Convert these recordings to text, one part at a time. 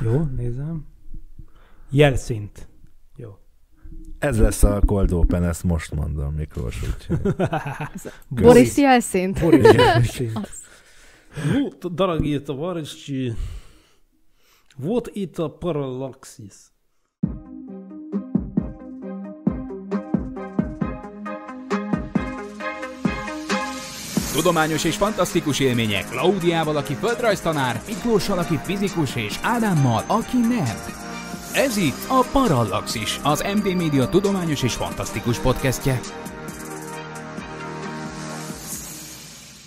Jó, nézem. Jelszint. Jó. Ez lesz a Cold Open, ezt most mondom, Miklós, úgyhogy. Boris jelszint. Boris jelszint. volt itt a Parallaxis. thank you Tudományos és fantasztikus élmények Klaudiával, aki földrajztanár, Miklóssal, aki fizikus, és Ádámmal, aki nem. Ez itt a Parallaxis, az MD Media tudományos és fantasztikus podcastje.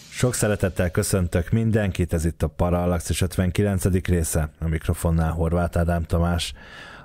Sok szeretettel köszöntök mindenkit, ez itt a Parallaxis 59. része, a mikrofonnál Horváth Ádám Tamás.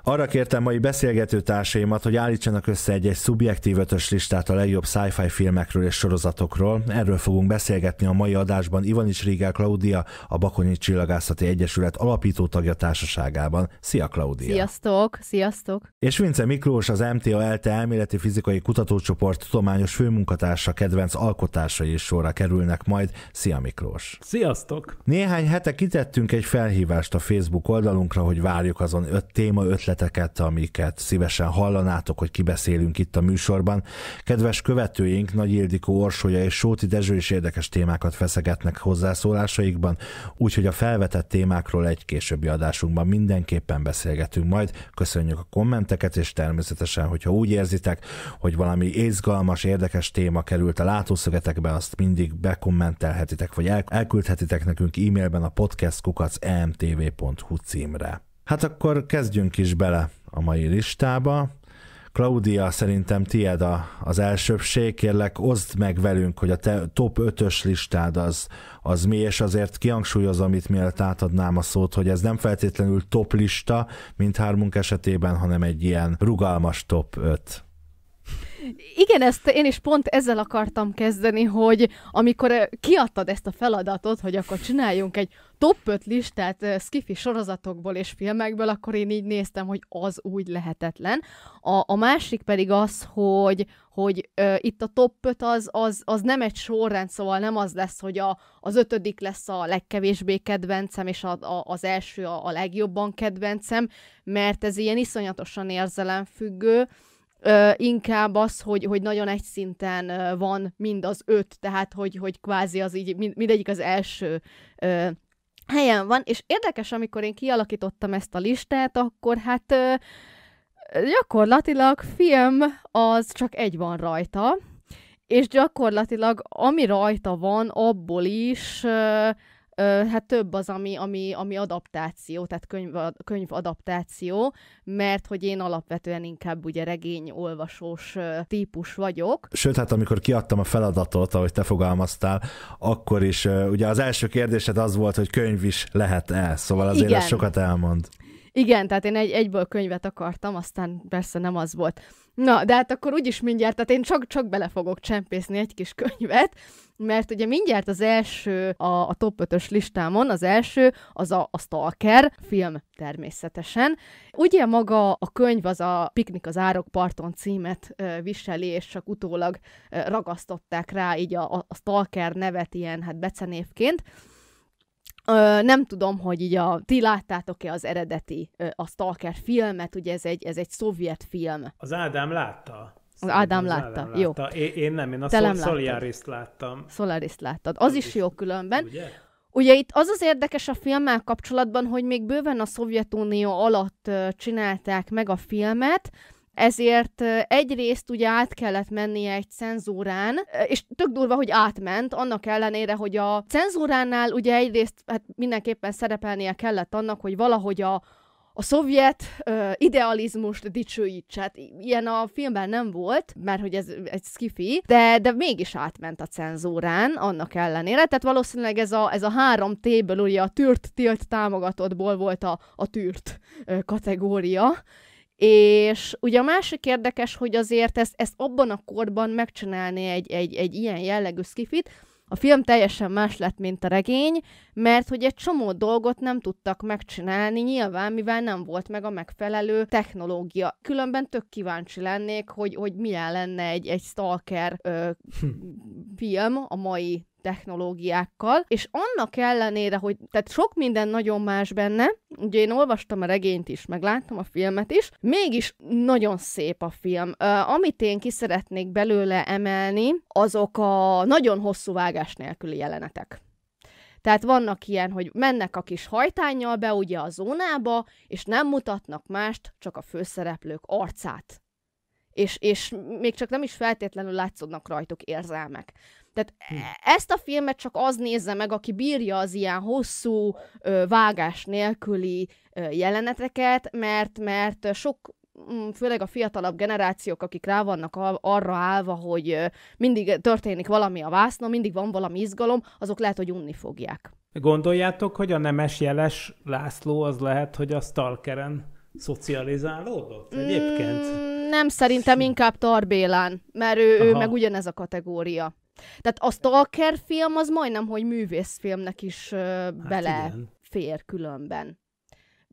Arra kértem mai beszélgető társaimat, hogy állítsanak össze egy-egy szubjektív ötös listát a legjobb sci-fi filmekről és sorozatokról. Erről fogunk beszélgetni a mai adásban Ivanics Rigel Klaudia, a Bakonyi Csillagászati Egyesület alapító tagja társaságában. Szia Klaudia! Sziasztok! Sziasztok! És Vince Miklós, az MTA ELTE elméleti fizikai kutatócsoport tudományos főmunkatársa, kedvenc alkotásai is sorra kerülnek majd. Szia Miklós! Sziasztok! Néhány hete kitettünk egy felhívást a Facebook oldalunkra, hogy várjuk azon öt téma ötlet ötleteket, amiket szívesen hallanátok, hogy kibeszélünk itt a műsorban. Kedves követőink, Nagy Ildikó Orsolya és Sóti Dezső is érdekes témákat feszegetnek hozzászólásaikban, úgyhogy a felvetett témákról egy későbbi adásunkban mindenképpen beszélgetünk majd. Köszönjük a kommenteket, és természetesen, hogyha úgy érzitek, hogy valami izgalmas, érdekes téma került a látószögetekbe, azt mindig bekommentelhetitek, vagy elküldhetitek nekünk e-mailben a podcastkukac.emtv.hu címre. Hát akkor kezdjünk is bele a mai listába. Claudia, szerintem tiéd a, az elsőbség, kérlek oszd meg velünk, hogy a te top 5-ös listád az, az mi, és azért kihangsúlyozom itt, mielőtt átadnám a szót, hogy ez nem feltétlenül top lista, mint hármunk esetében, hanem egy ilyen rugalmas top 5. Igen, ezt én is pont ezzel akartam kezdeni, hogy amikor kiadtad ezt a feladatot, hogy akkor csináljunk egy top 5 listát skifi sorozatokból és filmekből, akkor én így néztem, hogy az úgy lehetetlen. A, a másik pedig az, hogy hogy uh, itt a top 5 az, az, az nem egy sorrend, szóval nem az lesz, hogy a, az ötödik lesz a legkevésbé kedvencem, és a, a, az első a, a legjobban kedvencem, mert ez ilyen iszonyatosan érzelemfüggő, függő, ö, inkább az, hogy, hogy nagyon egy szinten van mind az öt, tehát hogy, hogy kvázi az így, mind, mindegyik az első ö, helyen van, és érdekes, amikor én kialakítottam ezt a listát, akkor hát ö, gyakorlatilag film az csak egy van rajta, és gyakorlatilag ami rajta van, abból is hát több az, ami, ami, ami adaptáció, tehát könyv, könyv adaptáció, mert hogy én alapvetően inkább ugye olvasós típus vagyok. Sőt, hát amikor kiadtam a feladatot, ahogy te fogalmaztál, akkor is ugye az első kérdésed az volt, hogy könyv is lehet-e, szóval azért Igen. ez sokat elmond. Igen, tehát én egy, egyből könyvet akartam, aztán persze nem az volt. Na, de hát akkor úgyis mindjárt, tehát én csak, csak bele fogok csempészni egy kis könyvet, mert ugye mindjárt az első, a, a top 5-ös listámon, az első, az a, a Stalker film természetesen. Ugye maga a könyv az a Piknik az árok parton címet ö, viseli, és csak utólag ö, ragasztották rá így a, a, a Stalker nevet ilyen hát becenévként, Ö, nem tudom, hogy így a, ti láttátok-e az eredeti, ö, a Stalker filmet, ugye ez egy, ez egy szovjet film. Az Ádám látta. az Ádám látta. jó. É, Én, nem, én a Sol- nem Solaris-t láttam. Solaris-t láttad. Az, az is, is jó különben. Ugye? Ugye itt az az érdekes a filmmel kapcsolatban, hogy még bőven a Szovjetunió alatt csinálták meg a filmet, ezért egyrészt ugye át kellett mennie egy cenzúrán, és tök durva, hogy átment, annak ellenére, hogy a cenzúránál ugye egyrészt hát mindenképpen szerepelnie kellett annak, hogy valahogy a, a szovjet ö, idealizmust dicsőítse. Hát ilyen a filmben nem volt, mert hogy ez egy skifi, de, de mégis átment a cenzúrán, annak ellenére. Tehát valószínűleg ez a, ez a három téből, ugye a tűrt, tilt, támogatottból volt a, a tűrt ö, kategória, és ugye a másik érdekes, hogy azért ezt, ezt abban a korban megcsinálni egy, egy, egy ilyen jellegű skifit, a film teljesen más lett, mint a regény, mert hogy egy csomó dolgot nem tudtak megcsinálni, nyilván, mivel nem volt meg a megfelelő technológia. Különben tök kíváncsi lennék, hogy, hogy milyen lenne egy, egy stalker ö, hm. film a mai technológiákkal, és annak ellenére, hogy tehát sok minden nagyon más benne, ugye én olvastam a regényt is, meg láttam a filmet is, mégis nagyon szép a film. Uh, amit én ki szeretnék belőle emelni, azok a nagyon hosszú vágás nélküli jelenetek. Tehát vannak ilyen, hogy mennek a kis hajtányjal be ugye a zónába, és nem mutatnak mást, csak a főszereplők arcát. És, és még csak nem is feltétlenül látszódnak rajtuk érzelmek. Tehát hm. e, ezt a filmet csak az nézze meg, aki bírja az ilyen hosszú ö, vágás nélküli ö, jeleneteket, mert, mert sok mm, főleg a fiatalabb generációk, akik rá vannak arra állva, hogy mindig történik valami a vászna, mindig van valami izgalom, azok lehet, hogy unni fogják. Gondoljátok, hogy a nemes jeles László az lehet, hogy a Stalkeren szocializálódott egyébként? Mm, nem, szerintem hm. inkább Tarbélán, mert ő, ő meg ugyanez a kategória. Tehát a Stalker film az majdnem, hogy művészfilmnek is uh, hát belefér különben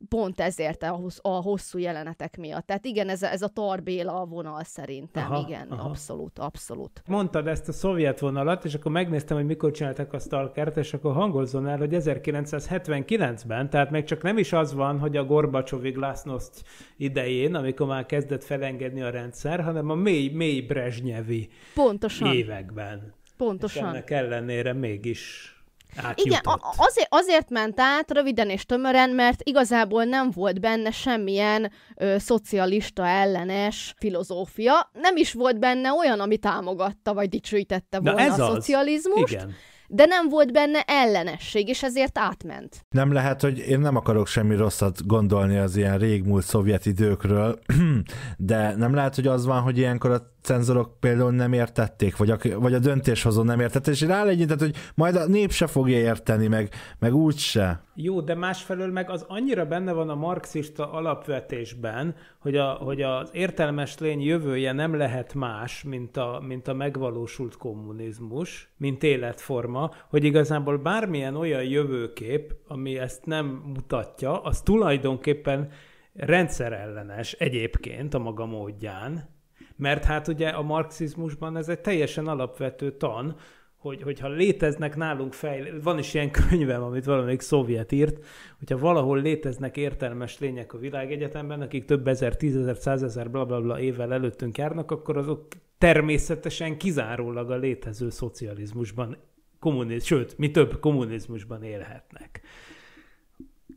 pont ezért a, hosszú jelenetek miatt. Tehát igen, ez, a ez a Tarbéla vonal szerintem, aha, igen, aha. abszolút, abszolút. Mondtad ezt a szovjet vonalat, és akkor megnéztem, hogy mikor csináltak a Stalkert, és akkor hangolzon el, hogy 1979-ben, tehát még csak nem is az van, hogy a Gorbacsovi Glasnost idején, amikor már kezdett felengedni a rendszer, hanem a mély, mély Brezsnyevi Pontosan. években. Pontosan. És ennek ellenére mégis átjutott. Igen, azért, azért ment át röviden és tömören, mert igazából nem volt benne semmilyen ö, szocialista ellenes filozófia, nem is volt benne olyan, ami támogatta vagy dicsőítette volna ez a szocializmust. Az. Igen de nem volt benne ellenesség, és ezért átment. Nem lehet, hogy én nem akarok semmi rosszat gondolni az ilyen régmúlt szovjet időkről, De nem lehet, hogy az van, hogy ilyenkor a cenzorok például nem értették, vagy a, vagy a döntéshozó nem értette, és tehát hogy majd a nép se fogja érteni, meg, meg úgy se. Jó, de másfelől meg az annyira benne van a marxista alapvetésben, hogy, a, hogy az értelmes lény jövője nem lehet más, mint a, mint a megvalósult kommunizmus, mint életforma, hogy igazából bármilyen olyan jövőkép, ami ezt nem mutatja, az tulajdonképpen rendszerellenes egyébként a maga módján, mert hát ugye a marxizmusban ez egy teljesen alapvető tan, hogy, hogyha léteznek nálunk fejl... van is ilyen könyvem, amit valamelyik szovjet írt, hogyha valahol léteznek értelmes lények a világegyetemben, akik több ezer, tízezer, százezer, blablabla bla, bla évvel előttünk járnak, akkor azok természetesen kizárólag a létező szocializmusban, kommuniz... sőt, mi több kommunizmusban élhetnek.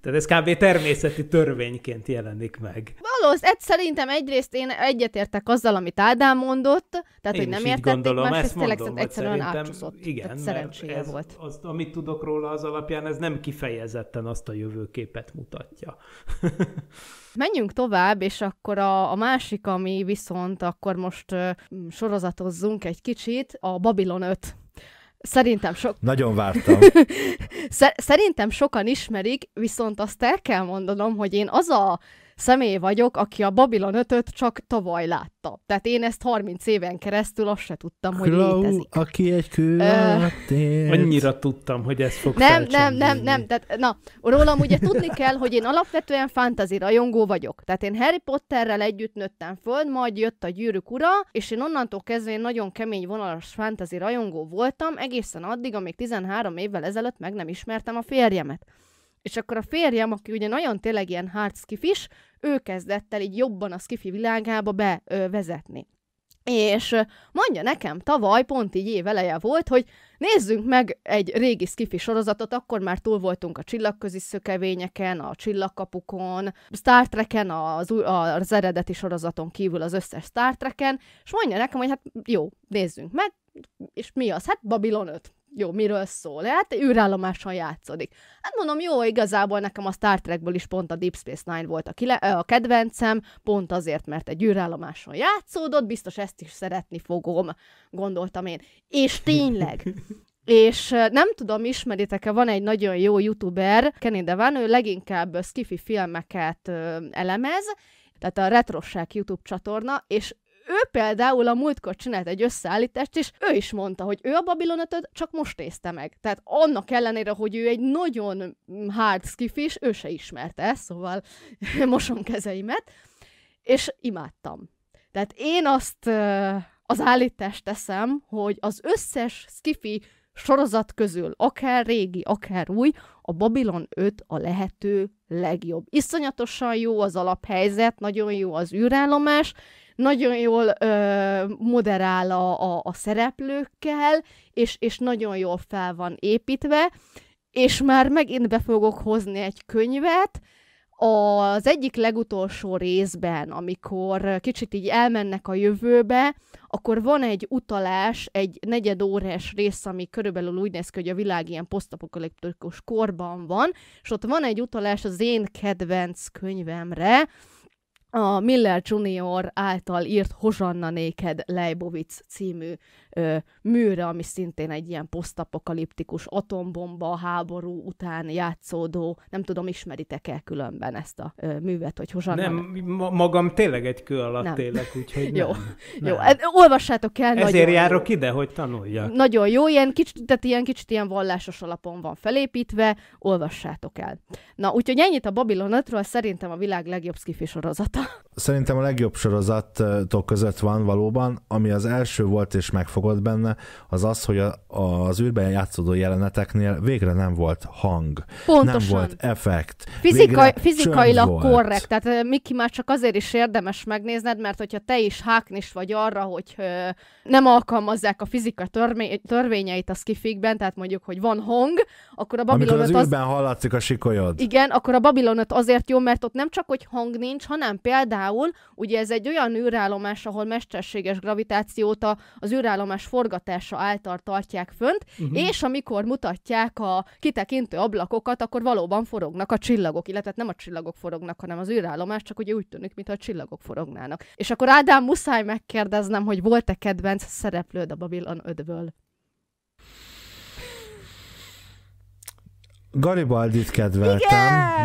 Tehát ez kb. természeti törvényként jelenik meg. Valószínűleg, szerintem egyrészt én egyetértek azzal, amit Ádám mondott, tehát én hogy nem értették, gondolom, másrészt ezt mondom, egyszerűen átcsúszott. Igen, tehát szerencséje ez, volt. Az, amit tudok róla az alapján, ez nem kifejezetten azt a jövőképet mutatja. Menjünk tovább, és akkor a, a másik, ami viszont akkor most uh, sorozatozzunk egy kicsit, a Babylon 5. Szerintem sok... Nagyon vártam. Szerintem sokan ismerik, viszont azt el kell mondanom, hogy én az a személy vagyok, aki a Babylon 5 csak tavaly látta. Tehát én ezt 30 éven keresztül azt se tudtam, hogy Klau, létezik. aki egy kő uh, Annyira tudtam, hogy ez fog Nem, nem, nem, nem. Tehát, na, rólam ugye tudni kell, hogy én alapvetően fantasy rajongó vagyok. Tehát én Harry Potterrel együtt nőttem föl, majd jött a gyűrűk ura, és én onnantól kezdve én nagyon kemény vonalas fantasy rajongó voltam, egészen addig, amíg 13 évvel ezelőtt meg nem ismertem a férjemet. És akkor a férjem, aki ugye nagyon tényleg ilyen hard skifis, ő kezdett el így jobban a skifi világába bevezetni. És mondja nekem, tavaly pont így év eleje volt, hogy nézzünk meg egy régi skifi sorozatot, akkor már túl voltunk a csillagközi szökevényeken, a csillagkapukon, Star Trek-en, az, az eredeti sorozaton kívül az összes Star Trek-en, és mondja nekem, hogy hát jó, nézzünk meg, és mi az? Hát Babylon 5. Jó, miről szól? Hát űrállomáson játszódik. Hát mondom, jó, igazából nekem a Star Trekből is pont a Deep Space Nine volt a, kile- a kedvencem, pont azért, mert egy űrállomáson játszódott, biztos ezt is szeretni fogom, gondoltam én. És tényleg, és nem tudom, ismeritek-e, van egy nagyon jó youtuber, Kenny Devan, ő leginkább skifi filmeket elemez, tehát a Retrosság YouTube csatorna, és ő például a múltkor csinált egy összeállítást, és ő is mondta, hogy ő a Babylon 5 csak most nézte meg. Tehát annak ellenére, hogy ő egy nagyon hard skifis, ő se ismerte ezt, szóval mosom kezeimet, és imádtam. Tehát én azt az állítást teszem, hogy az összes skifi sorozat közül, akár régi, akár új, a Babylon 5 a lehető legjobb. Iszonyatosan jó az alaphelyzet, nagyon jó az űrállomás, nagyon jól ö, moderál a, a, a szereplőkkel, és, és nagyon jól fel van építve, és már megint be fogok hozni egy könyvet, az egyik legutolsó részben, amikor kicsit így elmennek a jövőbe, akkor van egy utalás, egy negyed órás rész, ami körülbelül úgy néz ki, hogy a világ ilyen posztapokaliptikus korban van, és ott van egy utalás az én kedvenc könyvemre, a Miller Junior által írt Hozsanna Néked Leibowitz című ö, műre, ami szintén egy ilyen posztapokaliptikus atombomba háború után játszódó, nem tudom, ismeritek-e különben ezt a ö, művet, hogy hozsan... Nem, ma- magam tényleg egy kő alatt nem. élek, úgyhogy nem. Jó, nem. jó. Hát olvassátok el. Ezért nagyon járok jó. ide, hogy tanuljak. Nagyon jó, ilyen kicsit, tehát ilyen kicsit ilyen vallásos alapon van felépítve, olvassátok el. Na, úgyhogy ennyit a Babylon 5-ről, szerintem a világ legjobb skifi sorozata szerintem a legjobb sorozatok között van valóban, ami az első volt és megfogott benne, az az, hogy a, az űrben játszódó jeleneteknél végre nem volt hang, Pontosan. nem volt effekt. Fizikai, fizikailag korrekt, tehát eh, Miki már csak azért is érdemes megnézned, mert hogyha te is háknis vagy arra, hogy eh, nem alkalmazzák a fizika törvény, törvényeit a skifikben, tehát mondjuk, hogy van hang, akkor a Babilonot... Amikor az űrben az... hallatszik a sikolyod. Igen, akkor a Babilonot azért jó, mert ott nem csak, hogy hang nincs, hanem például például, ugye ez egy olyan űrállomás, ahol mesterséges gravitációt az űrállomás forgatása által tartják fönt, uh-huh. és amikor mutatják a kitekintő ablakokat, akkor valóban forognak a csillagok, illetve hát nem a csillagok forognak, hanem az űrállomás, csak ugye úgy tűnik, mintha a csillagok forognának. És akkor Ádám muszáj megkérdeznem, hogy volt-e kedvenc szereplőd a Babylon 5-ből? Garibaldit kedveltem,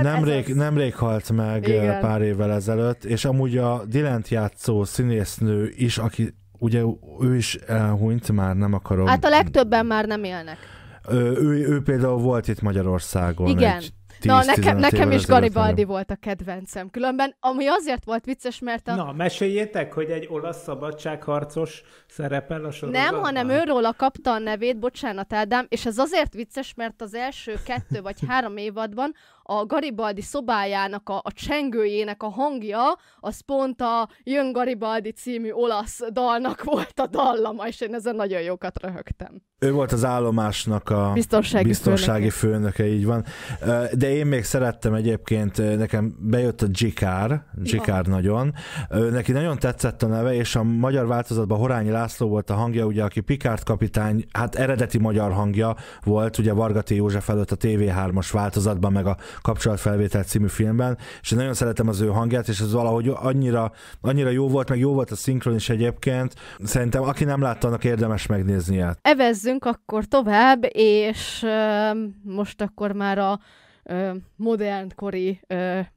nemrég, az... nemrég halt meg eh, Igen. pár évvel ezelőtt, és amúgy a Dilent játszó színésznő is, aki ugye ő is elhunyt már, nem akarom. Hát a legtöbben már nem élnek. Ő, ő, ő például volt itt Magyarországon Igen. egy Na, nekem, nekem is Garibaldi volt a kedvencem. Különben, ami azért volt vicces, mert a... Na, meséljétek, hogy egy olasz szabadságharcos szerepel a sorozatban. Nem, hanem őről a kapta a nevét, bocsánat Ádám, és ez azért vicces, mert az első kettő vagy három évadban a Garibaldi szobájának a, a csengőjének a hangja, az pont a Jön Garibaldi című olasz dalnak volt a dallama, és én ezen nagyon jókat röhögtem. Ő volt az állomásnak a biztonsági, biztonsági főnöke. főnöke, így van. De én még szerettem egyébként, nekem bejött a Gikár, Gikár ja. nagyon. Neki nagyon tetszett a neve, és a magyar változatban Horányi László volt a hangja, ugye, aki Pikárt kapitány, hát eredeti magyar hangja volt, ugye Vargati József előtt a TV3-as változatban, meg a kapcsolatfelvétel című filmben, és én nagyon szeretem az ő hangját, és ez valahogy annyira, annyira jó volt, meg jó volt a szinkron is egyébként. Szerintem aki nem látta, annak érdemes megnéznie. Evezzünk akkor tovább, és ö, most akkor már a modernkori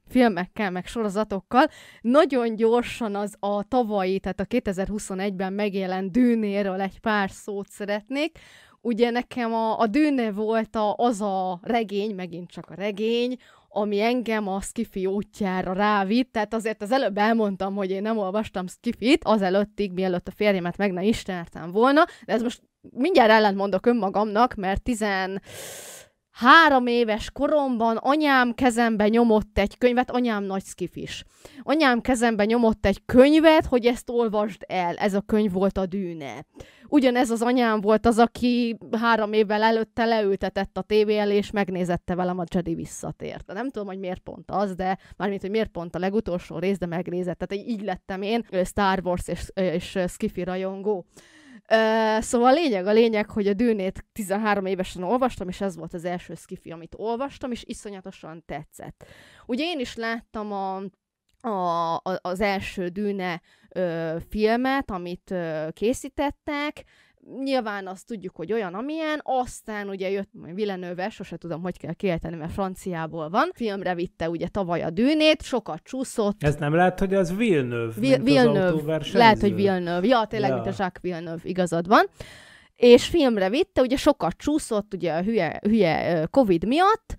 filmekkel, meg sorozatokkal. Nagyon gyorsan az a tavalyi, tehát a 2021-ben megjelent dűnéről egy pár szót szeretnék ugye nekem a, a dűne volt a, az a regény, megint csak a regény, ami engem a skifi útjára rávitt, tehát azért az előbb elmondtam, hogy én nem olvastam skifit, azelőttig, mielőtt a férjemet meg ne ismertem volna, de ez most mindjárt ellent mondok önmagamnak, mert 13 éves koromban anyám kezembe nyomott egy könyvet, anyám nagy skifis. Anyám kezembe nyomott egy könyvet, hogy ezt olvasd el, ez a könyv volt a dűne ugyanez az anyám volt az, aki három évvel előtte leültetett a tévé elé, és megnézette velem a Jedi visszatért. Nem tudom, hogy miért pont az, de mármint, hogy miért pont a legutolsó rész, de megnézett. Tehát így lettem én Star Wars és, és Skiffy rajongó. Uh, szóval a lényeg, a lényeg, hogy a dűnét 13 évesen olvastam, és ez volt az első skifi, amit olvastam, és iszonyatosan tetszett. Ugye én is láttam a a, a, az első dűne ö, filmet, amit ö, készítettek, nyilván azt tudjuk, hogy olyan, amilyen, aztán ugye jött Villeneuve, sose tudom, hogy kell kiejteni, mert franciából van, filmre vitte ugye tavaly a dűnét, sokat csúszott. Ez nem lehet, hogy az Villeneuve, Vi- Villeneuve, az lehet, hogy Villeneuve, ja, tényleg, ja. mint a Jacques Villeneuve, igazad van és filmre vitte, ugye sokat csúszott, ugye a hülye, hülye Covid miatt,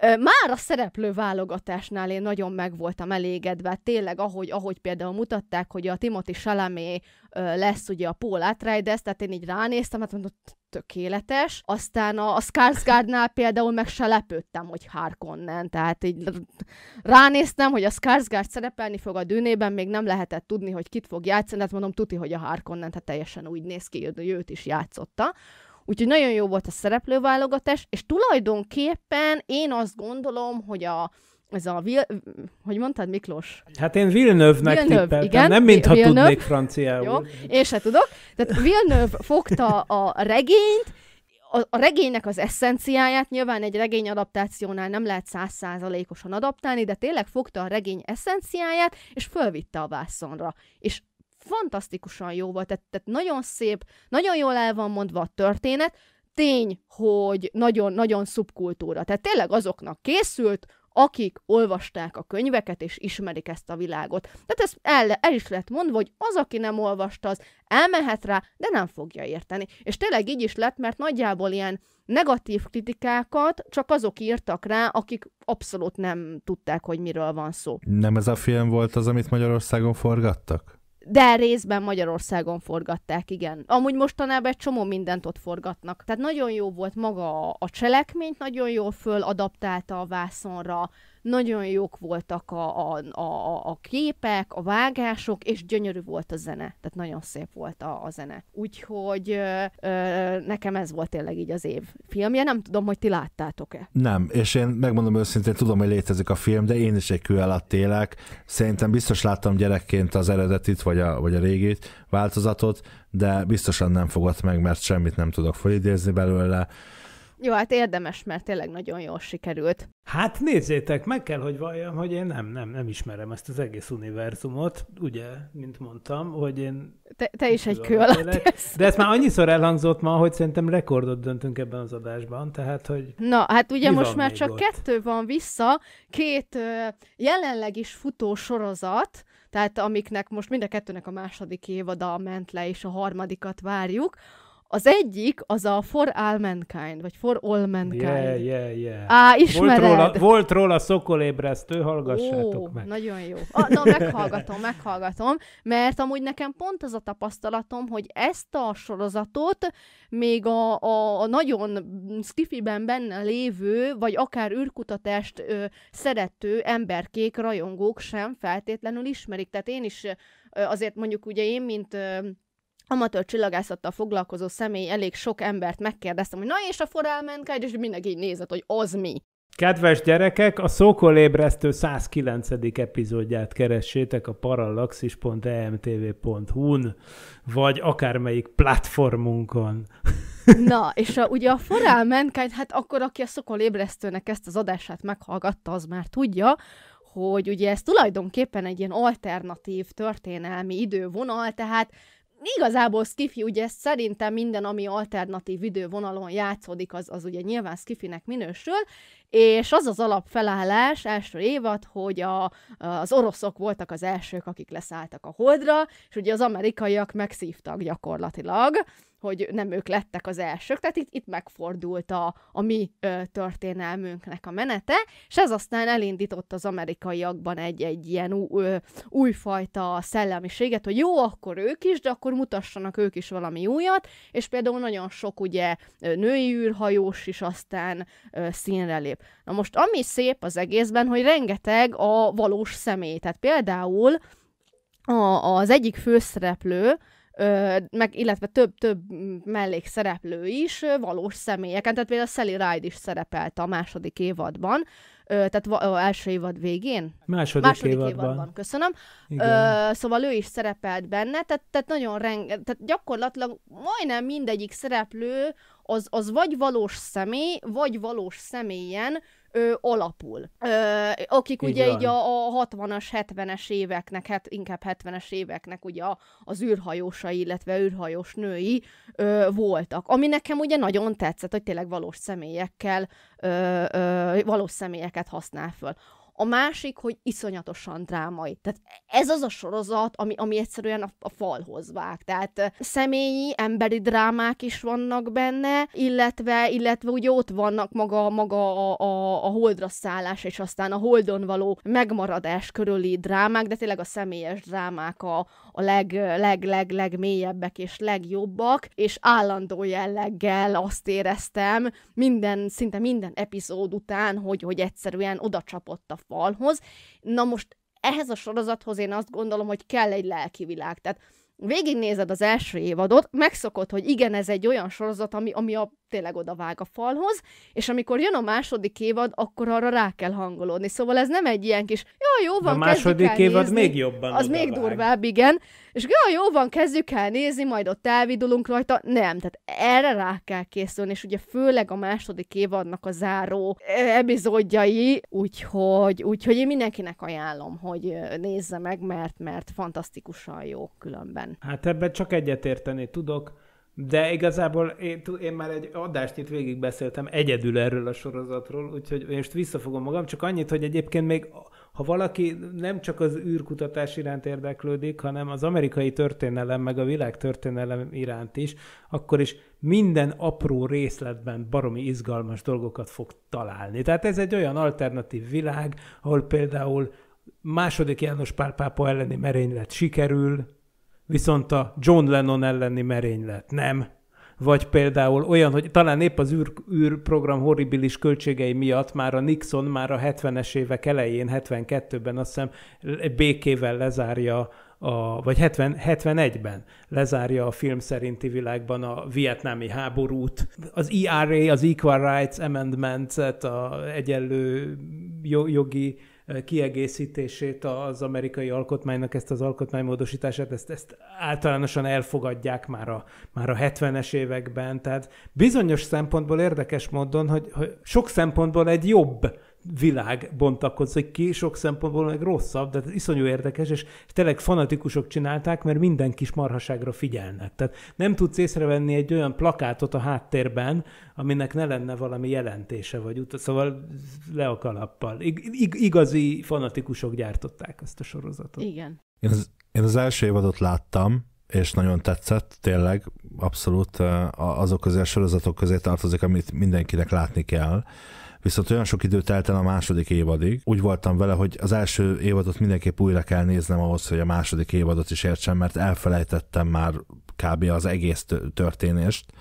már a szereplő válogatásnál én nagyon meg voltam elégedve, tényleg ahogy, ahogy például mutatták, hogy a Timothy Salamé lesz ugye a Paul Atreides, tehát én így ránéztem, hát mondom, tökéletes. Aztán a, a Skarsgårdnál például meg se lepődtem, hogy Harkonnen, tehát így ránéztem, hogy a Skarsgård szerepelni fog a dűnében, még nem lehetett tudni, hogy kit fog játszani, hát mondom, tuti, hogy a Harkonnen, tehát teljesen úgy néz ki, hogy őt is játszotta. Úgyhogy nagyon jó volt a szereplőválogatás, és tulajdonképpen én azt gondolom, hogy a ez a, Vil- hogy mondtad, Miklós? Hát én Villeneuve-nek Villeneuve, igen, nem mintha Villeneuve. tudnék franciául. Jó, én se tudok. Tehát Villeneuve fogta a regényt, a, a regénynek az eszenciáját nyilván egy regény adaptációnál nem lehet százszázalékosan adaptálni, de tényleg fogta a regény eszenciáját, és fölvitte a vászonra. És fantasztikusan jó volt, tehát, tehát nagyon szép, nagyon jól el van mondva a történet, tény, hogy nagyon-nagyon szubkultúra. Tehát tényleg azoknak készült, akik olvasták a könyveket és ismerik ezt a világot. Tehát ez el, el is lett mondva, hogy az, aki nem olvasta, az elmehet rá, de nem fogja érteni. És tényleg így is lett, mert nagyjából ilyen negatív kritikákat csak azok írtak rá, akik abszolút nem tudták, hogy miről van szó. Nem ez a film volt az, amit Magyarországon forgattak? De részben Magyarországon forgatták, igen. Amúgy mostanában egy csomó mindent ott forgatnak. Tehát nagyon jó volt maga a cselekményt, nagyon jól föladaptálta a vászonra, nagyon jók voltak a, a, a, a képek, a vágások, és gyönyörű volt a zene. Tehát nagyon szép volt a, a zene. Úgyhogy ö, ö, nekem ez volt tényleg így az év filmje. Nem tudom, hogy ti láttátok-e. Nem, és én megmondom őszintén, tudom, hogy létezik a film, de én is egy kül alatt élek. Szerintem biztos láttam gyerekként az eredetit, vagy a, vagy a régit változatot, de biztosan nem fogott meg, mert semmit nem tudok felidézni belőle. Jó, hát érdemes, mert tényleg nagyon jól sikerült. Hát nézzétek, meg kell, hogy valljam, hogy én nem, nem, nem ismerem ezt az egész univerzumot, ugye, mint mondtam, hogy én... Te, te is egy kő alatt De ez már annyiszor elhangzott ma, hogy szerintem rekordot döntünk ebben az adásban, tehát, hogy... Na, hát ugye most már csak ott? kettő van vissza, két jelenleg is futó sorozat, tehát amiknek most mind a kettőnek a második évada ment le, és a harmadikat várjuk, az egyik az a For All Mankind, vagy For All Mankind. Yeah, yeah, yeah. Á, ismered. Volt róla, volt róla szokolébresztő, hallgassátok Ó, meg. nagyon jó. A, na, meghallgatom, meghallgatom, mert amúgy nekem pont az a tapasztalatom, hogy ezt a sorozatot még a, a, a nagyon skifiben benne lévő, vagy akár űrkutatást ö, szerető emberkék, rajongók sem feltétlenül ismerik. Tehát én is ö, azért mondjuk ugye én, mint ö, amatőr csillagászattal foglalkozó személy elég sok embert megkérdeztem, hogy na és a forelmenkágy, és mindenki így nézett, hogy az mi. Kedves gyerekek, a Szókolébresztő 109. epizódját keressétek a parallaxis.emtv.hu-n, e vagy akármelyik platformunkon. Na, és a, ugye a Forál Mankind, hát akkor aki a Szokolébresztőnek ezt az adását meghallgatta, az már tudja, hogy ugye ez tulajdonképpen egy ilyen alternatív történelmi idővonal, tehát Igazából Skiffy ugye szerintem minden, ami alternatív idővonalon játszódik, az, az ugye nyilván Skiffynek minősül, és az az alapfelállás első évad, hogy a, az oroszok voltak az elsők, akik leszálltak a holdra, és ugye az amerikaiak megszívtak gyakorlatilag, hogy nem ők lettek az elsők, tehát itt, itt megfordult a, a mi ö, történelmünknek a menete, és ez aztán elindított az amerikaiakban egy, egy ilyen ú, ö, újfajta szellemiséget, hogy jó, akkor ők is, de akkor mutassanak ők is valami újat, és például nagyon sok ugye női űrhajós is aztán ö, színre lép. Na most ami szép az egészben, hogy rengeteg a valós személy, tehát például a, az egyik főszereplő, meg, illetve több-több mellékszereplő is valós személyeken, tehát például Sally Ride is szerepelt a második évadban, tehát va- első évad végén? Második, második évadban. évadban. Köszönöm. Igen. Ö, szóval ő is szerepelt benne, tehát, tehát nagyon renge, tehát gyakorlatilag majdnem mindegyik szereplő az, az vagy valós személy, vagy valós személyen ö, alapul. Ö, akik így ugye van. így a, a 60-as, 70-es éveknek, hát inkább 70-es éveknek ugye a, az űrhajósai, illetve űrhajós női ö, voltak. Ami nekem ugye nagyon tetszett, hogy tényleg valós személyekkel, ö, ö, valós személyeket használ föl a másik, hogy iszonyatosan drámai. Tehát ez az a sorozat, ami, ami egyszerűen a, a falhoz vág. Tehát eh, személyi, emberi drámák is vannak benne, illetve, illetve ugye ott vannak maga, maga a, a, a holdra szállás, és aztán a holdon való megmaradás körüli drámák, de tényleg a személyes drámák, a, a leg, leg, leg, leg mélyebbek és legjobbak, és állandó jelleggel azt éreztem minden, szinte minden epizód után, hogy, hogy egyszerűen oda csapott a falhoz. Na most ehhez a sorozathoz én azt gondolom, hogy kell egy lelki világ. Tehát végignézed az első évadot, megszokod, hogy igen, ez egy olyan sorozat, ami, ami a tényleg odavág a falhoz, és amikor jön a második évad, akkor arra rá kell hangolódni. Szóval ez nem egy ilyen kis, jó, jó van, A második évad nézni, még jobban Az még még durvább, igen. És jó, jó van, kezdjük el nézni, majd ott elvidulunk rajta. Nem, tehát erre rá kell készülni, és ugye főleg a második évadnak a záró e, epizódjai, úgyhogy, úgyhogy én mindenkinek ajánlom, hogy nézze meg, mert, mert fantasztikusan jó különben. Hát ebben csak egyetérteni tudok de igazából én, én már egy adást itt végigbeszéltem egyedül erről a sorozatról, úgyhogy most visszafogom magam, csak annyit, hogy egyébként még ha valaki nem csak az űrkutatás iránt érdeklődik, hanem az amerikai történelem, meg a világ történelem iránt is, akkor is minden apró részletben baromi izgalmas dolgokat fog találni. Tehát ez egy olyan alternatív világ, ahol például második János Pál pápa elleni merénylet sikerül, viszont a John Lennon elleni merénylet nem. Vagy például olyan, hogy talán épp az űr, űrprogram horribilis költségei miatt már a Nixon már a 70-es évek elején, 72-ben azt hiszem békével lezárja a, vagy 70, 71-ben lezárja a film szerinti világban a vietnámi háborút. Az ERA, az Equal Rights Amendment, a egyenlő jogi kiegészítését az amerikai alkotmánynak, ezt az alkotmánymódosítását, ezt, ezt általánosan elfogadják már a, már a 70-es években. Tehát bizonyos szempontból érdekes módon, hogy, hogy sok szempontból egy jobb világ bontakozik ki, sok szempontból meg rosszabb, de iszonyú érdekes, és tényleg fanatikusok csinálták, mert minden kis marhaságra figyelnek. Tehát nem tudsz észrevenni egy olyan plakátot a háttérben, aminek ne lenne valami jelentése, vagy ut- szóval le a kalappal. ig- igazi fanatikusok gyártották ezt a sorozatot. Igen. Én az, én az első évadot láttam, és nagyon tetszett, tényleg, abszolút eh, azok közé a sorozatok közé tartozik, amit mindenkinek látni kell. Viszont olyan sok időt telt el a második évadig, úgy voltam vele, hogy az első évadot mindenképp újra kell néznem ahhoz, hogy a második évadot is értsem, mert elfelejtettem már kb. az egész történést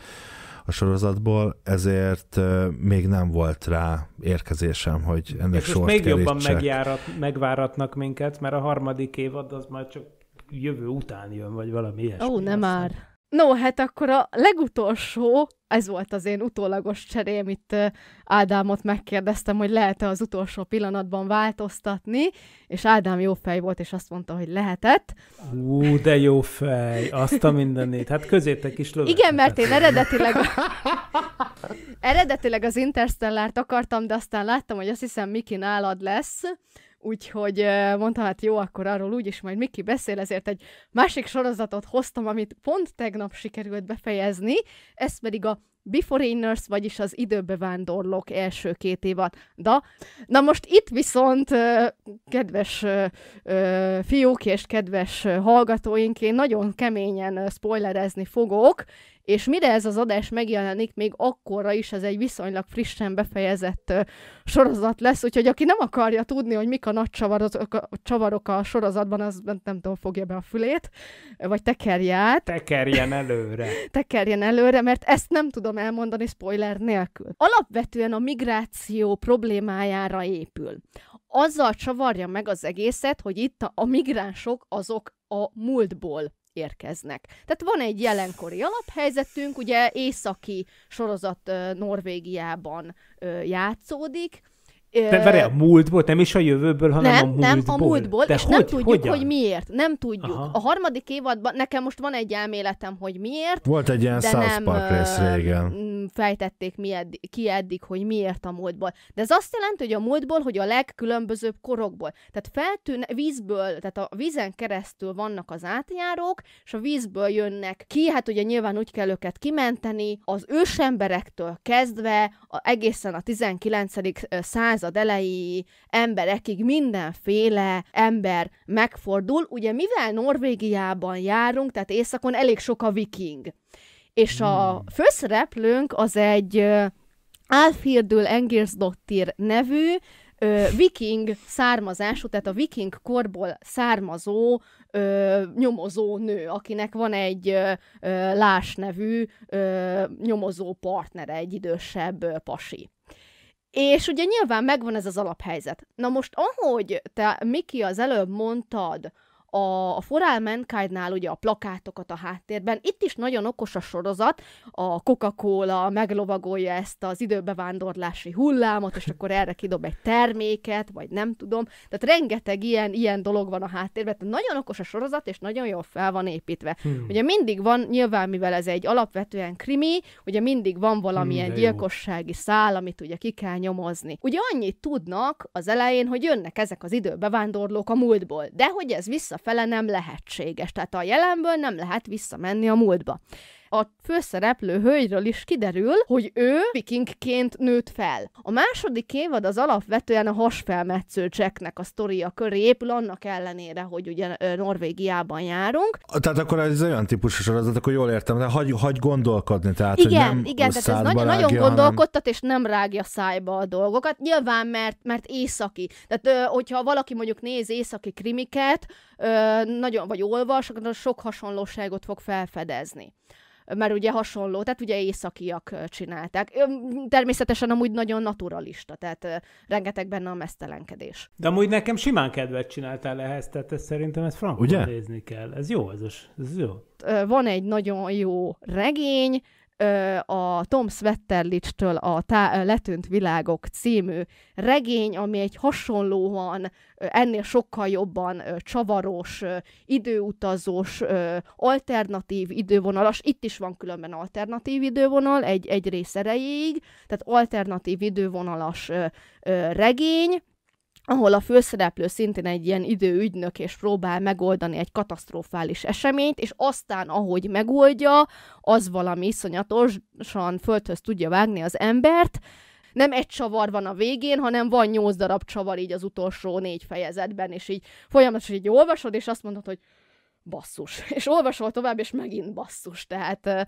a sorozatból, ezért még nem volt rá érkezésem, hogy ennek És sort még kerítsek. jobban megjárat, megváratnak minket, mert a harmadik évad az már csak jövő után jön, vagy valami ilyesmi. Ó, nem már. No, hát akkor a legutolsó, ez volt az én utólagos cserém, itt Ádámot megkérdeztem, hogy lehet-e az utolsó pillanatban változtatni, és Ádám jó fej volt, és azt mondta, hogy lehetett. Ú, de jó fej, azt a mindenét. Hát közétek is lövet. Igen, mert én eredetileg, eredetileg az Interstellárt akartam, de aztán láttam, hogy azt hiszem Miki nálad lesz, úgyhogy mondta, hát jó, akkor arról úgyis majd Miki beszél, ezért egy másik sorozatot hoztam, amit pont tegnap sikerült befejezni, ez pedig a Before Inners, vagyis az időbevándorlók első két évad. Da. Na most itt viszont, kedves fiúk és kedves hallgatóink, én nagyon keményen spoilerezni fogok, és mire ez az adás megjelenik, még akkorra is ez egy viszonylag frissen befejezett ö, sorozat lesz, úgyhogy aki nem akarja tudni, hogy mik a nagy csavarok a, csavarok a sorozatban, az nem tudom, fogja be a fülét, vagy tekerje át. Tekerjen előre. tekerjen előre, mert ezt nem tudom elmondani spoiler nélkül. Alapvetően a migráció problémájára épül. Azzal csavarja meg az egészet, hogy itt a, a migránsok azok a múltból érkeznek. Tehát van egy jelenkori alaphelyzetünk, ugye északi sorozat Norvégiában játszódik, de várj, a múltból, nem is a jövőből, hanem nem, a múltból. Nem, a múltból, De és hogy, nem tudjuk, hogyan? hogy miért. Nem tudjuk. Aha. A harmadik évadban, nekem most van egy elméletem, hogy miért. Volt egy ilyen de South nem, Park rész régen. Fejtették mi eddig, ki eddig, hogy miért a múltból. De ez azt jelenti, hogy a múltból, hogy a legkülönbözőbb korokból. Tehát feltűn, vízből, tehát a vízen keresztül vannak az átjárók, és a vízből jönnek ki, hát ugye nyilván úgy kell őket kimenteni, az ősemberektől kezdve a, egészen a 19. század század elejé emberekig mindenféle ember megfordul. Ugye mivel Norvégiában járunk, tehát északon elég sok a viking. És a hmm. főszereplőnk az egy Alfirdül Engirsdottir nevű ö, viking származású, tehát a viking korból származó ö, nyomozó nő, akinek van egy ö, Lás nevű ö, nyomozó partnere, egy idősebb ö, pasi. És ugye nyilván megvan ez az alaphelyzet. Na most, ahogy te, Miki, az előbb mondtad, a, a For All Mankind-nál ugye a plakátokat a háttérben. Itt is nagyon okos a sorozat, a Coca-Cola meglovagolja ezt az időbevándorlási hullámot, és akkor erre kidob egy terméket, vagy nem tudom. Tehát rengeteg ilyen, ilyen dolog van a háttérben. Tehát nagyon okos a sorozat, és nagyon jól fel van építve. Hmm. Ugye mindig van, nyilván mivel ez egy alapvetően krimi, ugye mindig van valamilyen hmm, gyilkossági szál, amit ugye ki kell nyomozni. Ugye annyit tudnak az elején, hogy jönnek ezek az időbevándorlók a múltból, de hogy ez vissza fele nem lehetséges. Tehát a jelenből nem lehet visszamenni a múltba a főszereplő hölgyről is kiderül, hogy ő vikingként nőtt fel. A második évad az alapvetően a hasfelmetsző Jacknek a sztoria köré épül, annak ellenére, hogy ugye Norvégiában járunk. Tehát akkor ez olyan típusú sorozat, akkor jól értem, de hagy, hagy gondolkodni. Tehát, igen, hogy nem igen, tehát ez nagyon, rágja, nagyon gondolkodtat, hanem... és nem rágja szájba a dolgokat. Nyilván, mert, mert északi. Tehát, hogyha valaki mondjuk néz északi krimiket, nagyon, vagy olvas, akkor sok hasonlóságot fog felfedezni mert ugye hasonló, tehát ugye északiak csinálták. Természetesen amúgy nagyon naturalista, tehát rengeteg benne a mesztelenkedés. De amúgy nekem simán kedvet csináltál ehhez, tehát ez, szerintem ezt frankon nézni kell. Ez jó, ez, ez jó. Van egy nagyon jó regény, a Tom Svetterlich-től a tá- Letűnt világok című regény, ami egy hasonlóan, ennél sokkal jobban csavaros, időutazós, alternatív idővonalas, itt is van különben alternatív idővonal, egy, egy rész erejéig, tehát alternatív idővonalas regény, ahol a főszereplő szintén egy ilyen időügynök, és próbál megoldani egy katasztrofális eseményt, és aztán, ahogy megoldja, az valami iszonyatosan földhöz tudja vágni az embert, nem egy csavar van a végén, hanem van nyolc darab csavar így az utolsó négy fejezetben, és így folyamatosan így olvasod, és azt mondod, hogy basszus. És olvasol tovább, és megint basszus. Tehát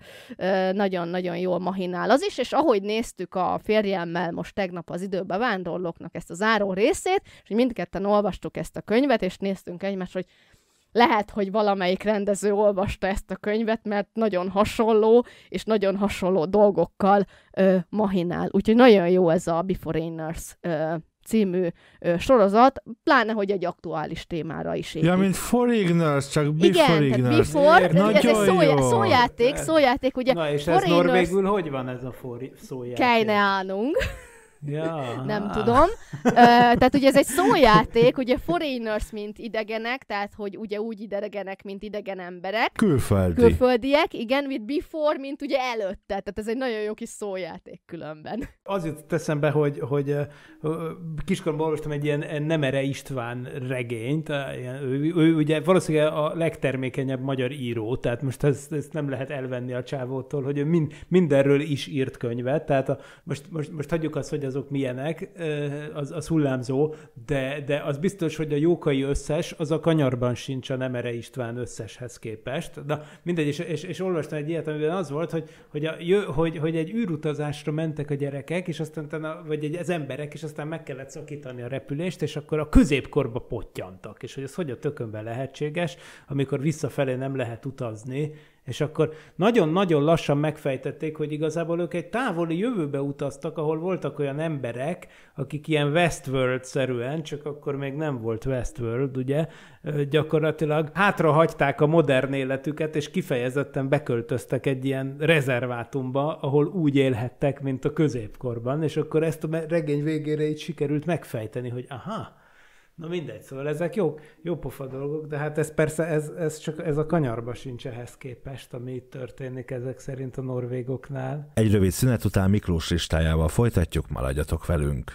nagyon-nagyon jól mahinál az is, és ahogy néztük a férjemmel most tegnap az időbe vándorlóknak ezt a záró részét, és mindketten olvastuk ezt a könyvet, és néztünk egymást, hogy lehet, hogy valamelyik rendező olvasta ezt a könyvet, mert nagyon hasonló, és nagyon hasonló dolgokkal ö, mahinál. Úgyhogy nagyon jó ez a Before Inners ö, című ö, sorozat, pláne, hogy egy aktuális témára is épít. Ja, mint For Ignors, csak Before Igen, Ignors. Igen, before, ugye, ez egy szója, szójáték, szójáték, ugye. Na és ez norvégül hogy van ez a for, szójáték? Keine Ja. Nem tudom. Ö, tehát ugye ez egy szójáték, ugye foreigners, mint idegenek, tehát hogy ugye úgy idegenek, mint idegen emberek. Külföldi. Külföldiek, igen, with before, mint ugye előtte. Tehát ez egy nagyon jó kis szójáték különben. Az jut teszem be, hogy, hogy, hogy kiskorban olvastam egy ilyen eh, Nemere István regényt. Eh, ilyen, ő, ő, ugye valószínűleg a legtermékenyebb magyar író, tehát most ezt, ezt nem lehet elvenni a csávótól, hogy ő mind, mindenről is írt könyvet. Tehát a, most, most, most hagyjuk azt, hogy azok milyenek, az, az hullámzó, de, de az biztos, hogy a Jókai összes, az a kanyarban sincs a Nemere István összeshez képest. Na, mindegy, és, és, és olvastam egy ilyet, amiben az volt, hogy, hogy, a, hogy, hogy egy űrutazásra mentek a gyerekek, és aztán, vagy egy, az emberek, és aztán meg kellett szakítani a repülést, és akkor a középkorba pottyantak, és hogy ez hogy a tökönben lehetséges, amikor visszafelé nem lehet utazni, és akkor nagyon-nagyon lassan megfejtették, hogy igazából ők egy távoli jövőbe utaztak, ahol voltak olyan emberek, akik ilyen Westworld-szerűen, csak akkor még nem volt Westworld, ugye, gyakorlatilag hátrahagyták a modern életüket, és kifejezetten beköltöztek egy ilyen rezervátumba, ahol úgy élhettek, mint a középkorban, és akkor ezt a regény végére így sikerült megfejteni, hogy aha, Na mindegy, szóval ezek jó, jó pofa dolgok, de hát ez persze, ez, ez csak ez a kanyarba sincs ehhez képest, ami itt történik ezek szerint a norvégoknál. Egy rövid szünet után Miklós listájával folytatjuk, maradjatok velünk.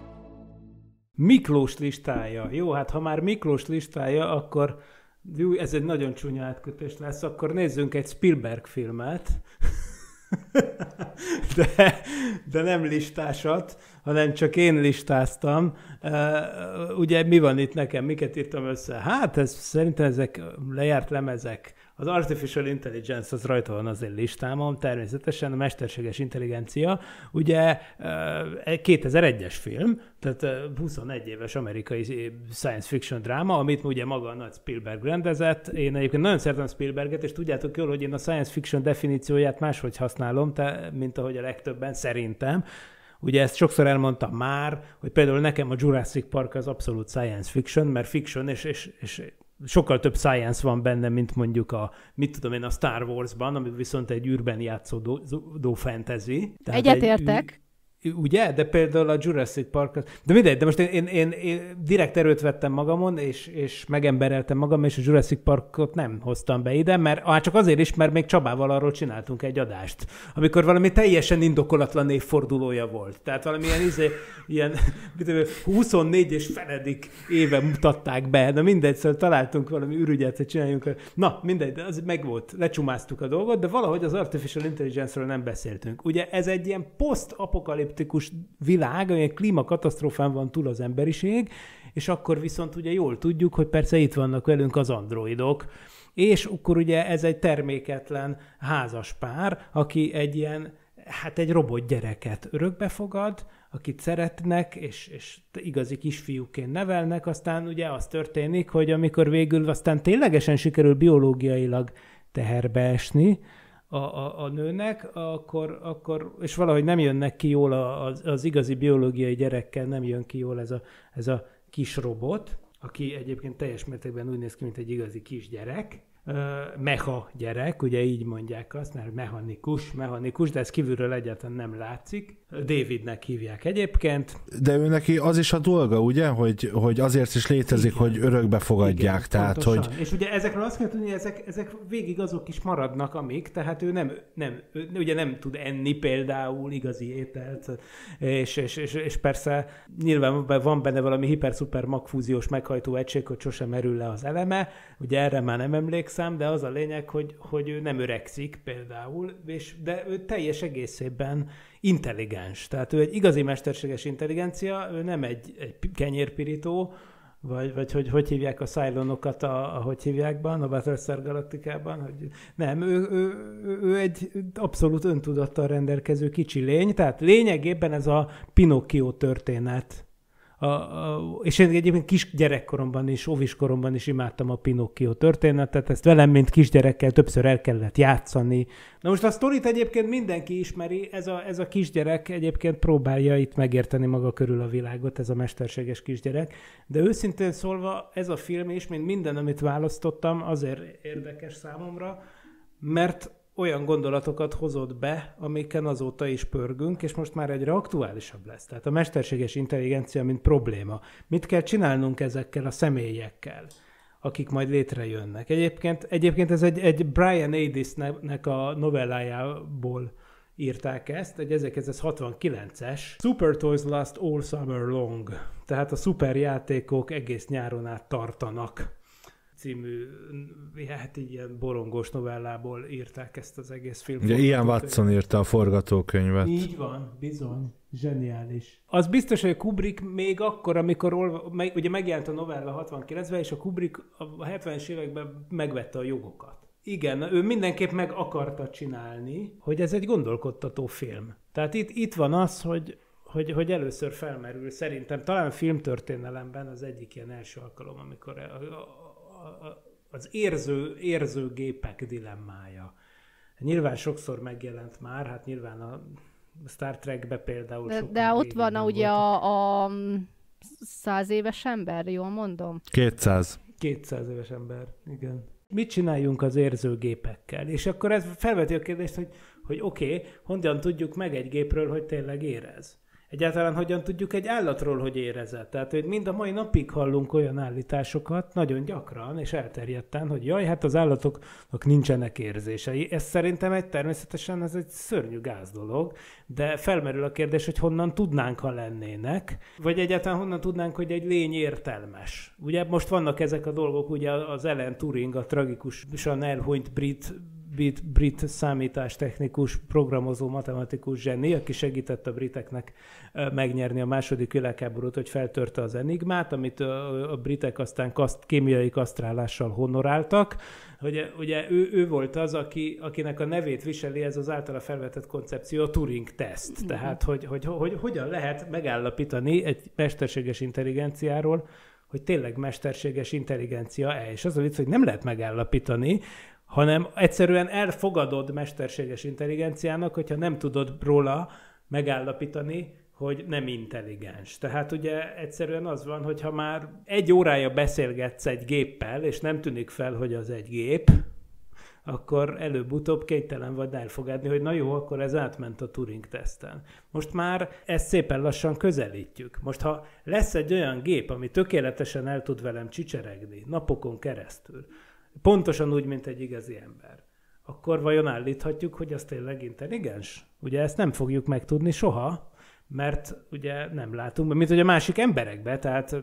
Miklós listája. Jó, hát ha már Miklós listája, akkor jú, ez egy nagyon csúnya átkötés lesz, akkor nézzünk egy Spielberg filmet. de, de nem listásat, hanem csak én listáztam. ugye mi van itt nekem, miket írtam össze? Hát ez, szerintem ezek lejárt lemezek, az Artificial Intelligence az rajta van az én listámon, természetesen a mesterséges intelligencia, ugye 2001-es eh, film, tehát 21 eh, éves amerikai eh, science fiction dráma, amit ugye maga a nagy Spielberg rendezett. Én egyébként nagyon szeretem Spielberget, és tudjátok jól, hogy én a science fiction definícióját máshogy használom, te, mint ahogy a legtöbben szerintem. Ugye ezt sokszor elmondtam már, hogy például nekem a Jurassic Park az abszolút science fiction, mert fiction, és, és, és sokkal több science van benne, mint mondjuk a, mit tudom én, a Star Wars-ban, ami viszont egy űrben játszódó fantasy. Tehát Egyetértek. Egy, Ugye? De például a Jurassic Park... De mindegy, de most én, én, én, én direkt erőt vettem magamon, és, és megembereltem magam, és a Jurassic Parkot nem hoztam be ide, mert hát csak azért is, mert még Csabával arról csináltunk egy adást, amikor valami teljesen indokolatlan évfordulója volt. Tehát valamilyen izé, ilyen 24 és feledik éve mutatták be, de mindegy, szóval találtunk valami ürügyet, hogy csináljunk. Na, mindegy, de az megvolt, lecsumáztuk a dolgot, de valahogy az Artificial Intelligence-ről nem beszéltünk. Ugye ez egy ilyen post apokaliptikus világ, egy klímakatasztrófán van túl az emberiség, és akkor viszont ugye jól tudjuk, hogy persze itt vannak velünk az androidok, és akkor ugye ez egy terméketlen házas pár, aki egy ilyen, hát egy robot gyereket örökbefogad, akit szeretnek, és, és igazi kisfiúként nevelnek, aztán ugye az történik, hogy amikor végül aztán ténylegesen sikerül biológiailag teherbe esni, a, a, a nőnek, akkor, akkor, és valahogy nem jönnek ki jól az, az igazi biológiai gyerekkel, nem jön ki jól ez a, ez a kis robot, aki egyébként teljes mértékben úgy néz ki, mint egy igazi kisgyerek, meha gyerek, ugye így mondják azt, mert mechanikus, mechanikus, de ez kívülről egyáltalán nem látszik. Davidnek hívják egyébként. De ő neki az is a dolga, ugye, hogy, hogy azért is létezik, Igen. hogy örökbe fogadják. Igen, tehát, hogy... És ugye ezekről azt kell tudni, hogy ezek, ezek végig azok is maradnak, amik, tehát ő nem, nem ő ugye nem tud enni például igazi ételt, és, és, és, és persze nyilván van benne valami hiper-szuper magfúziós meghajtó egység, hogy sosem merül le az eleme, ugye erre már nem emlékszem, emlékszem, de az a lényeg, hogy, hogy ő nem öregszik például, és, de ő teljes egészében intelligens. Tehát ő egy igazi mesterséges intelligencia, ő nem egy, egy kenyérpirító, vagy, vagy hogy, hogy hívják a szájlonokat, a, hívjákban, a Battlestar Galaktikában, hogy nem, ő, ő, ő egy abszolút öntudattal rendelkező kicsi lény, tehát lényegében ez a Pinocchio történet a, és én egyébként kisgyerekkoromban is, óviskoromban is imádtam a Pinocchio történetet, ezt velem, mint kisgyerekkel többször el kellett játszani. Na most a sztorit egyébként mindenki ismeri, ez a, ez a kisgyerek egyébként próbálja itt megérteni maga körül a világot, ez a mesterséges kisgyerek, de őszintén szólva ez a film is, mint minden, amit választottam, azért érdekes számomra, mert olyan gondolatokat hozott be, amiken azóta is pörgünk, és most már egyre aktuálisabb lesz. Tehát a mesterséges intelligencia, mint probléma. Mit kell csinálnunk ezekkel a személyekkel, akik majd létrejönnek? Egyébként, egyébként ez egy, egy Brian Adis-nek a novellájából írták ezt, egy 1969-es Super Toys Last All Summer Long, tehát a szuper játékok egész nyáron át tartanak című, hát így ilyen borongós novellából írták ezt az egész filmet. Ugye ilyen Watson írta a forgatókönyvet. Így van, bizony. Zseniális. Az biztos, hogy Kubrick még akkor, amikor olva, meg, ugye megjelent a novella 69-ben, és a Kubrick a 70-es években megvette a jogokat. Igen, ő mindenképp meg akarta csinálni, hogy ez egy gondolkodtató film. Tehát itt, itt van az, hogy, hogy, hogy először felmerül, szerintem talán filmtörténelemben az egyik ilyen első alkalom, amikor az érző, érző gépek dilemmája. Nyilván sokszor megjelent már, hát nyilván a Star Trekbe például. De, de ott van a, ugye a, a száz éves ember, jól mondom? 200. 200 éves ember, igen. Mit csináljunk az érzőgépekkel? És akkor ez felveti a kérdést, hogy, hogy oké, okay, honnan tudjuk meg egy gépről, hogy tényleg érez? egyáltalán hogyan tudjuk egy állatról, hogy érezze. Tehát, hogy mind a mai napig hallunk olyan állításokat nagyon gyakran és elterjedten, hogy jaj, hát az állatoknak nincsenek érzései. Ez szerintem egy természetesen ez egy szörnyű gáz dolog, de felmerül a kérdés, hogy honnan tudnánk, ha lennének, vagy egyáltalán honnan tudnánk, hogy egy lény értelmes. Ugye most vannak ezek a dolgok, ugye az Ellen Turing, a tragikusan elhunyt brit brit, brit számítástechnikus, programozó, matematikus zseni, aki segített a briteknek megnyerni a második világháborút, hogy feltörte az enigmát, amit a, britek aztán kaszt, kémiai kasztrálással honoráltak. Ugye, ugye ő, ő volt az, aki, akinek a nevét viseli ez az általa felvetett koncepció, a Turing-teszt. Mm-hmm. Tehát, hogy, hogy, hogy, hogy hogyan lehet megállapítani egy mesterséges intelligenciáról, hogy tényleg mesterséges intelligencia-e. És az a vicc, hogy nem lehet megállapítani, hanem egyszerűen elfogadod mesterséges intelligenciának, hogyha nem tudod róla megállapítani, hogy nem intelligens. Tehát ugye egyszerűen az van, hogy ha már egy órája beszélgetsz egy géppel, és nem tűnik fel, hogy az egy gép, akkor előbb-utóbb kénytelen vagy elfogadni, hogy na jó, akkor ez átment a Turing teszten. Most már ezt szépen lassan közelítjük. Most ha lesz egy olyan gép, ami tökéletesen el tud velem csicseregni napokon keresztül, pontosan úgy, mint egy igazi ember, akkor vajon állíthatjuk, hogy az tényleg intelligens? Ugye ezt nem fogjuk megtudni soha, mert ugye nem látunk, mint hogy a másik emberekbe, tehát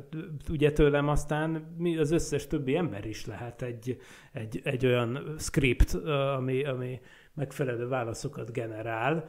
ugye tőlem aztán mi az összes többi ember is lehet egy, egy, egy olyan script, ami, ami megfelelő válaszokat generál,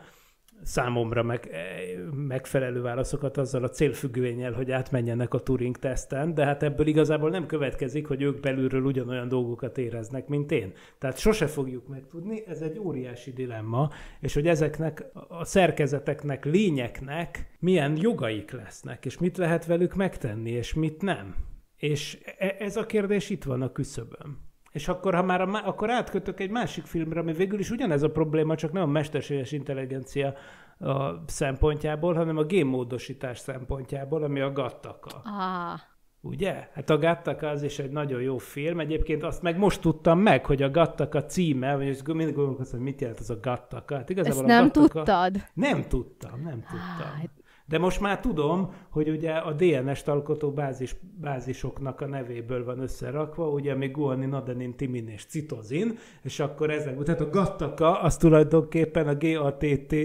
számomra meg, eh, megfelelő válaszokat azzal a célfüggvényel, hogy átmenjenek a Turing teszten, de hát ebből igazából nem következik, hogy ők belülről ugyanolyan dolgokat éreznek, mint én. Tehát sose fogjuk megtudni, ez egy óriási dilemma, és hogy ezeknek a szerkezeteknek, lényeknek milyen jogaik lesznek, és mit lehet velük megtenni, és mit nem. És e, ez a kérdés itt van a küszöbön. És akkor, ha már a, akkor átkötök egy másik filmre, ami végül is ugyanez a probléma, csak nem a mesterséges intelligencia a szempontjából, hanem a génmódosítás szempontjából, ami a gattaka. Ah. Ugye? Hát a Gattaka az is egy nagyon jó film. Egyébként azt meg most tudtam meg, hogy a Gattaka címe, vagy mindig gondolkozom, hogy mit jelent az a Gattaka. Hát igazából Ezt a nem Gattaka... tudtad? Nem tudtam, nem tudtam. Ah, de most már tudom, hogy ugye a DNS-t alkotó bázis, bázisoknak a nevéből van összerakva, ugye még guanin, adenin, timin és citozin, és akkor ezek, tehát a gattaka az tulajdonképpen a GATT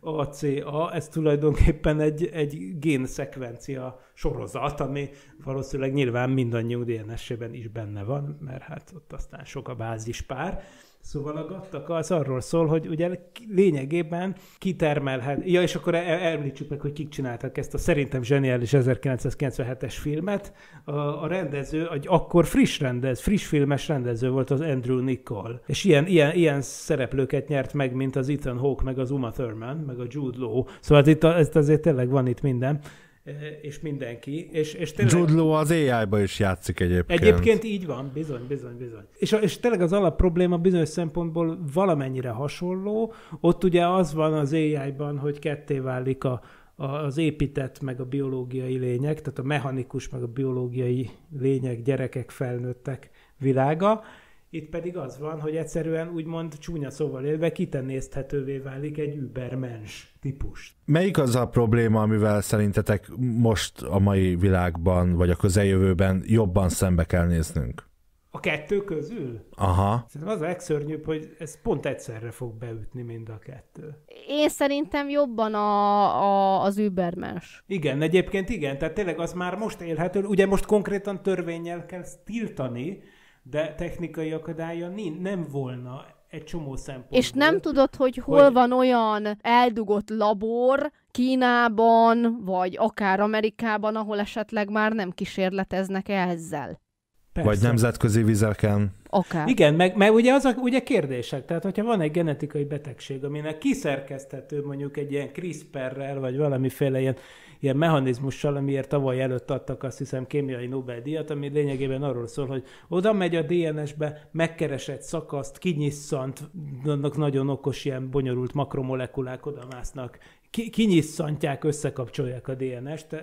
ACA, ez tulajdonképpen egy, egy génszekvencia sorozat, ami valószínűleg nyilván mindannyiunk DNS-ében is benne van, mert hát ott aztán sok a bázispár. pár Szóval a gattak szóval az arról szól, hogy ugye lényegében kitermelhet. Ja, és akkor e- említsük meg, hogy kik csináltak ezt a szerintem zseniális 1997-es filmet. A, a rendező, egy akkor friss rendez, friss filmes rendező volt az Andrew Nicol. És ilyen, ilyen, ilyen szereplőket nyert meg, mint az Ethan Hawke, meg az Uma Thurman, meg a Jude Law. Szóval itt a, ez azért tényleg van itt minden. Eh, és mindenki. És, és tényleg... Zsudló az AI-ba is játszik egyébként. Egyébként így van, bizony, bizony, bizony. És, és tényleg az alap probléma bizonyos szempontból valamennyire hasonló. Ott ugye az van az AI-ban, hogy ketté válik a, a, az épített meg a biológiai lények, tehát a mechanikus meg a biológiai lények, gyerekek, felnőttek világa, itt pedig az van, hogy egyszerűen úgymond csúnya szóval élve kitenézthetővé válik egy übermens típus. Melyik az a probléma, amivel szerintetek most a mai világban, vagy a közeljövőben jobban szembe kell néznünk? A kettő közül? Aha. Szerintem az a legszörnyűbb, hogy ez pont egyszerre fog beütni mind a kettő. Én szerintem jobban a, a, az übermens. Igen, egyébként igen, tehát tényleg az már most élhető, ugye most konkrétan törvényel kell tiltani, de technikai akadálya nem volna egy csomó szempontból. És nem tudod, hogy hol hogy... van olyan eldugott labor Kínában, vagy akár Amerikában, ahol esetleg már nem kísérleteznek -e ezzel. Persze. Vagy nemzetközi vizeken. Akár. Igen, meg, meg ugye az a, ugye kérdések, tehát hogyha van egy genetikai betegség, aminek kiszerkeztető mondjuk egy ilyen CRISPR-rel, vagy valamiféle ilyen ilyen mechanizmussal, amiért tavaly előtt adtak azt hiszem kémiai Nobel-díjat, ami lényegében arról szól, hogy oda megy a DNS-be, megkeresett szakaszt, kinyisszant, annak nagyon okos ilyen bonyolult makromolekulák oda másznak, ki, kinyisszantják, összekapcsolják a DNS-t,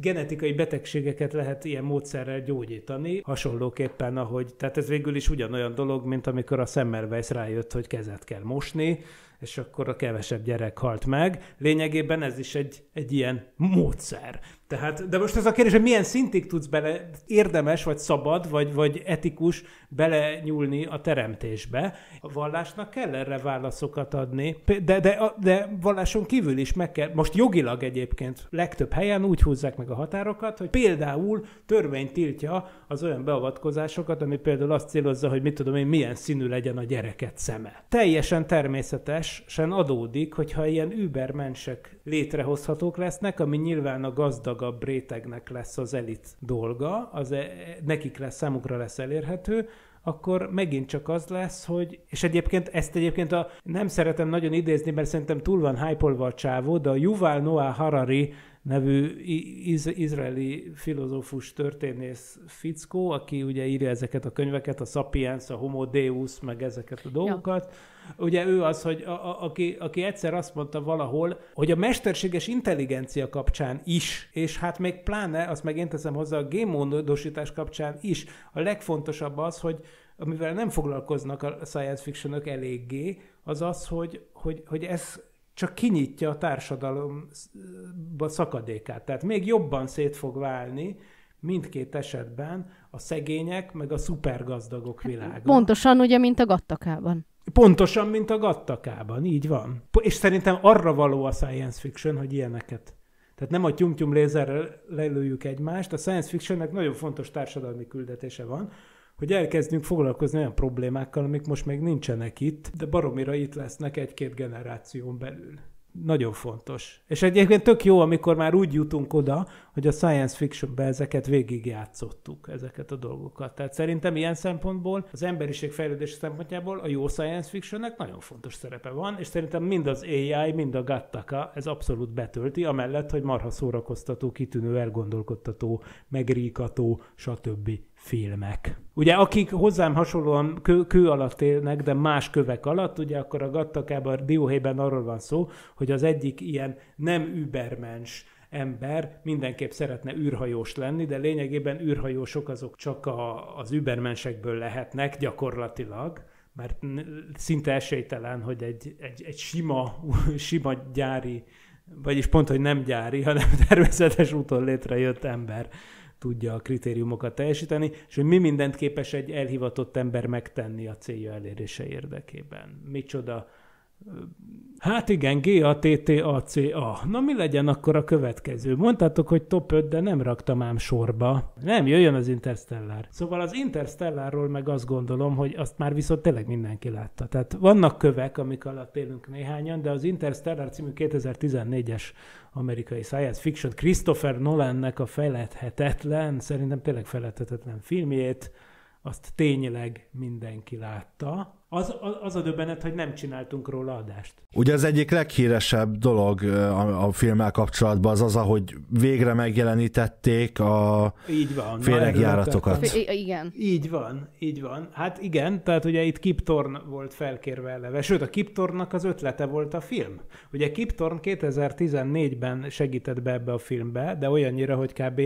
genetikai betegségeket lehet ilyen módszerrel gyógyítani, hasonlóképpen, ahogy, tehát ez végül is ugyanolyan dolog, mint amikor a Semmelweis rájött, hogy kezet kell mosni, és akkor a kevesebb gyerek halt meg. Lényegében ez is egy, egy ilyen módszer. Tehát, de most ez a kérdés, hogy milyen szintig tudsz bele, érdemes, vagy szabad, vagy, vagy etikus bele nyúlni a teremtésbe. A vallásnak kell erre válaszokat adni, de, de, de valláson kívül is meg kell, most jogilag egyébként legtöbb helyen úgy húzzák meg a határokat, hogy például törvény tiltja az olyan beavatkozásokat, ami például azt célozza, hogy mit tudom én, milyen színű legyen a gyereket szeme. Teljesen természetesen adódik, hogyha ilyen übermensek létrehozhatók lesznek, ami nyilván a gazdagabb rétegnek lesz az elit dolga, az e, nekik lesz, számukra lesz elérhető, akkor megint csak az lesz, hogy, és egyébként ezt egyébként a, nem szeretem nagyon idézni, mert szerintem túl van hype a csávó, de a Yuval Noah Harari nevű iz- izraeli filozófus történész fickó, aki ugye írja ezeket a könyveket, a Sapiens, a Homo Deus, meg ezeket a dolgokat. Ja. Ugye ő az, hogy a, a, aki, aki egyszer azt mondta valahol, hogy a mesterséges intelligencia kapcsán is, és hát még pláne, azt meg én teszem hozzá, a gémódosítás kapcsán is, a legfontosabb az, hogy amivel nem foglalkoznak a science fictionök eléggé, az az, hogy, hogy, hogy ez csak kinyitja a társadalom szakadékát. Tehát még jobban szét fog válni mindkét esetben a szegények meg a szupergazdagok hát világa. Pontosan ugye, mint a gattakában. Pontosan, mint a gattakában, így van. És szerintem arra való a science fiction, hogy ilyeneket. Tehát nem a tyum-tyum lézerrel lelőjük egymást, a science fictionnek nagyon fontos társadalmi küldetése van, hogy elkezdjünk foglalkozni olyan problémákkal, amik most még nincsenek itt, de baromira itt lesznek egy-két generáción belül. Nagyon fontos. És egyébként tök jó, amikor már úgy jutunk oda, hogy a science fictionben ezeket végigjátszottuk, ezeket a dolgokat. Tehát szerintem ilyen szempontból, az emberiség fejlődés szempontjából a jó science fictionnek nagyon fontos szerepe van, és szerintem mind az AI, mind a Gattaca ez abszolút betölti, amellett, hogy marha szórakoztató, kitűnő, elgondolkodtató, megríkató, stb filmek. Ugye akik hozzám hasonlóan kő, kő alatt élnek, de más kövek alatt, ugye akkor a Gattakában, a Dióhéjben arról van szó, hogy az egyik ilyen nem übermens ember mindenképp szeretne űrhajós lenni, de lényegében űrhajósok azok csak a, az übermensekből lehetnek gyakorlatilag, mert szinte esélytelen, hogy egy, egy, egy sima, sima gyári, vagyis pont, hogy nem gyári, hanem természetes úton létrejött ember tudja a kritériumokat teljesíteni, és hogy mi mindent képes egy elhivatott ember megtenni a célja elérése érdekében. Micsoda Hát igen, G-A-T-T-A-C-A. Na mi legyen akkor a következő? Mondtátok, hogy top 5, de nem raktam ám sorba. Nem, jöjjön az Interstellar. Szóval az Interstellarról meg azt gondolom, hogy azt már viszont tényleg mindenki látta. Tehát vannak kövek, amik alatt élünk néhányan, de az Interstellar című 2014-es amerikai science fiction Christopher Nolannek a feledhetetlen, szerintem tényleg feledhetetlen filmjét, azt tényleg mindenki látta az, az a döbbenet, hogy nem csináltunk róla adást. Ugye az egyik leghíresebb dolog a, a filmmel kapcsolatban az az, ahogy végre megjelenítették a így van, féregjáratokat. F- igen. Így van, így van. Hát igen, tehát ugye itt Kip volt felkérve eleve, sőt a Kip az ötlete volt a film. Ugye Kip 2014-ben segített be ebbe a filmbe, de olyannyira, hogy kb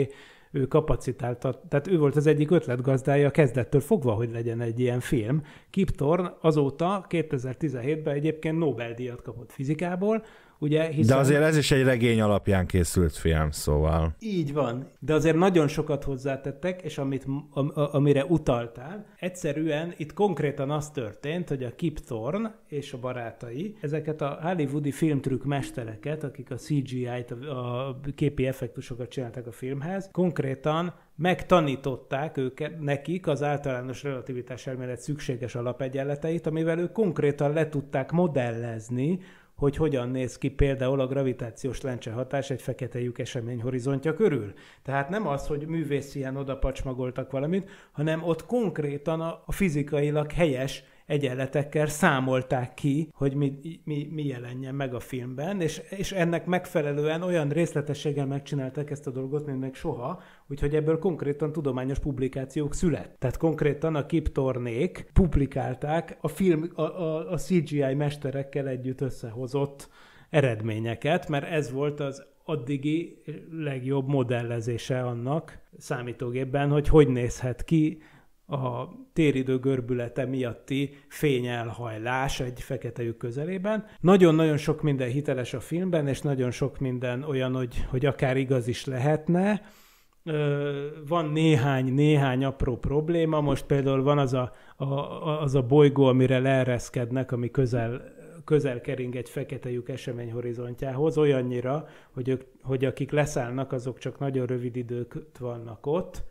ő kapacitálta, tehát ő volt az egyik ötletgazdája kezdettől fogva, hogy legyen egy ilyen film. Kip Thorne azóta 2017-ben egyébként Nobel-díjat kapott fizikából, Ugye, hiszen... De azért ez is egy regény alapján készült film, szóval. Így van, de azért nagyon sokat hozzátettek, és amit, am, amire utaltál, egyszerűen itt konkrétan az történt, hogy a Kip Thorne és a barátai ezeket a hollywoodi filmtrükk mestereket, akik a CGI-t, a képi effektusokat csináltak a filmhez, konkrétan megtanították őket, nekik az általános relativitás elmélet szükséges alapegyenleteit, amivel ők konkrétan le tudták modellezni hogy hogyan néz ki például a gravitációs lencse hatás egy fekete lyuk esemény horizontja körül. Tehát nem az, hogy művész ilyen odapacsmagoltak valamit, hanem ott konkrétan a, a fizikailag helyes egyenletekkel számolták ki, hogy mi, mi, mi jelenjen meg a filmben, és, és ennek megfelelően olyan részletességgel megcsinálták ezt a dolgot, mint még soha, úgyhogy ebből konkrétan tudományos publikációk szület. Tehát konkrétan a kiptornék publikálták a film, a, a, a CGI mesterekkel együtt összehozott eredményeket, mert ez volt az addigi legjobb modellezése annak számítógépben, hogy hogy nézhet ki a téridő görbülete miatti fényelhajlás egy fekete lyuk közelében. Nagyon-nagyon sok minden hiteles a filmben, és nagyon sok minden olyan, hogy, hogy akár igaz is lehetne. Van néhány, néhány apró probléma, most például van az a, a, az a bolygó, amire leereszkednek, ami közel közel kering egy fekete lyuk esemény horizontjához, olyannyira, hogy, ők, hogy akik leszállnak, azok csak nagyon rövid időt vannak ott,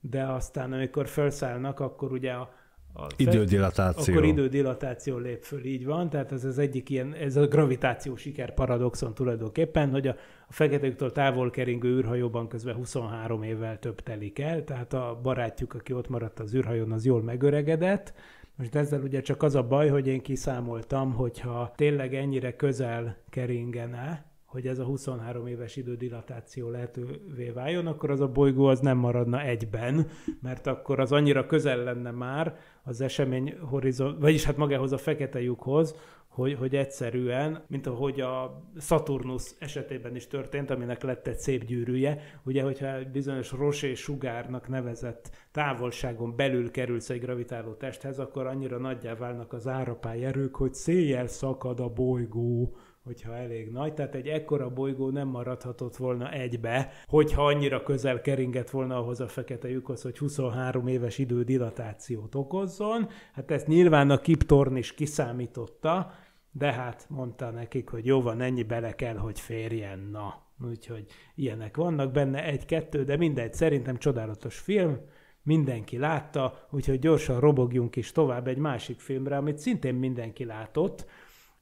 de aztán amikor felszállnak, akkor ugye a, a idődilatáció. Akkor idődilatáció lép föl, így van. Tehát ez az egyik ilyen, ez a gravitáció siker paradoxon tulajdonképpen, hogy a, a feketéktől távol keringő űrhajóban közben 23 évvel több telik el, tehát a barátjuk, aki ott maradt az űrhajón, az jól megöregedett. Most ezzel ugye csak az a baj, hogy én kiszámoltam, hogyha tényleg ennyire közel keringene, hogy ez a 23 éves idődilatáció lehetővé váljon, akkor az a bolygó az nem maradna egyben, mert akkor az annyira közel lenne már az esemény horizont, vagyis hát magához a fekete lyukhoz, hogy, hogy egyszerűen, mint ahogy a Saturnus esetében is történt, aminek lett egy szép gyűrűje, ugye, hogyha egy bizonyos Rosé sugárnak nevezett távolságon belül kerülsz egy gravitáló testhez, akkor annyira nagyjá válnak az árapály erők, hogy széjjel szakad a bolygó hogyha elég nagy, tehát egy ekkora bolygó nem maradhatott volna egybe, hogyha annyira közel keringett volna ahhoz a fekete lyukhoz, hogy 23 éves idő dilatációt okozzon. Hát ezt nyilván a Kip is kiszámította, de hát mondta nekik, hogy jó van, ennyi bele kell, hogy férjen, na. Úgyhogy ilyenek vannak benne, egy-kettő, de mindegy, szerintem csodálatos film, mindenki látta, úgyhogy gyorsan robogjunk is tovább egy másik filmre, amit szintén mindenki látott,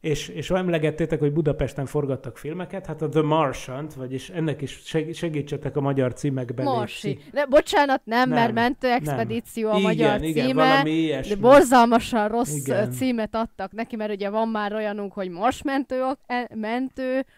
és, és emlegettétek, hogy Budapesten forgattak filmeket, hát a The Martian-t, vagyis ennek is segítsetek a magyar címekben. Marsi. De bocsánat, nem, nem, mert mentő expedíció nem. a magyar igen, címe. Igen, valami ilyesmi. De borzalmasan rossz igen. címet adtak neki, mert ugye van már olyanunk, hogy Mars mentő e,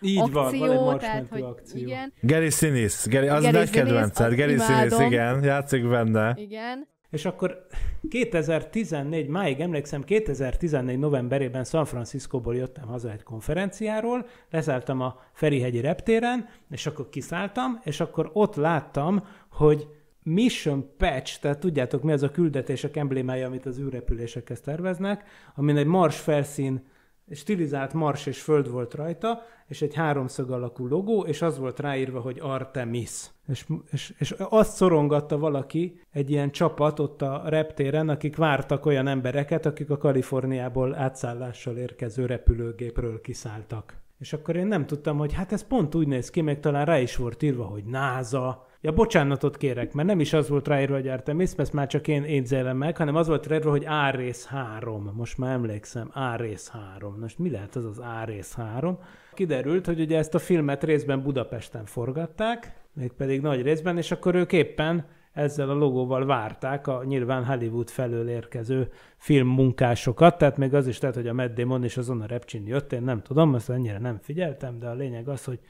Így akció, van, van egy mars tehát, mentő hogy akció. igen. Geri Sinis, Geri, az Geri nagy kedvenced, Geri Sinis, igen, játszik benne. Igen. És akkor 2014, máig emlékszem, 2014 novemberében San Franciscóból jöttem haza egy konferenciáról, leszálltam a Ferihegyi reptéren, és akkor kiszálltam, és akkor ott láttam, hogy Mission Patch, tehát tudjátok mi az a küldetések emblémája, amit az űrrepülésekhez terveznek, amin egy mars felszín stilizált mars és föld volt rajta, és egy háromszög alakú logó, és az volt ráírva, hogy Artemis. És, és, és azt szorongatta valaki, egy ilyen csapat ott a reptéren, akik vártak olyan embereket, akik a Kaliforniából átszállással érkező repülőgépről kiszálltak. És akkor én nem tudtam, hogy hát ez pont úgy néz ki, meg talán rá is volt írva, hogy NASA. Ja, bocsánatot kérek, mert nem is az volt ráírva, hogy Artemis, mert már csak én édzélem meg, hanem az volt ráírva, hogy Árész 3. Most már emlékszem, Árész 3. Most mi lehet az az Árész 3? Kiderült, hogy ugye ezt a filmet részben Budapesten forgatták, mégpedig nagy részben, és akkor ők éppen ezzel a logóval várták a nyilván Hollywood felől érkező filmmunkásokat, tehát még az is tehát, hogy a Matt Damon és azon a Repcsin jött, én nem tudom, ezt ennyire nem figyeltem, de a lényeg az, hogy,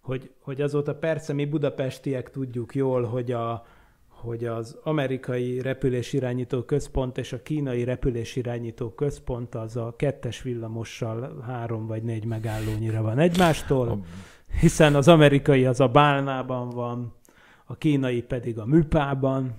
hogy, hogy azóta persze mi budapestiek tudjuk jól, hogy a, hogy az amerikai repülésirányító központ és a kínai repülésirányító központ az a kettes villamossal három vagy négy megállónyira van egymástól, hiszen az amerikai az a Bálnában van, a kínai pedig a műpában.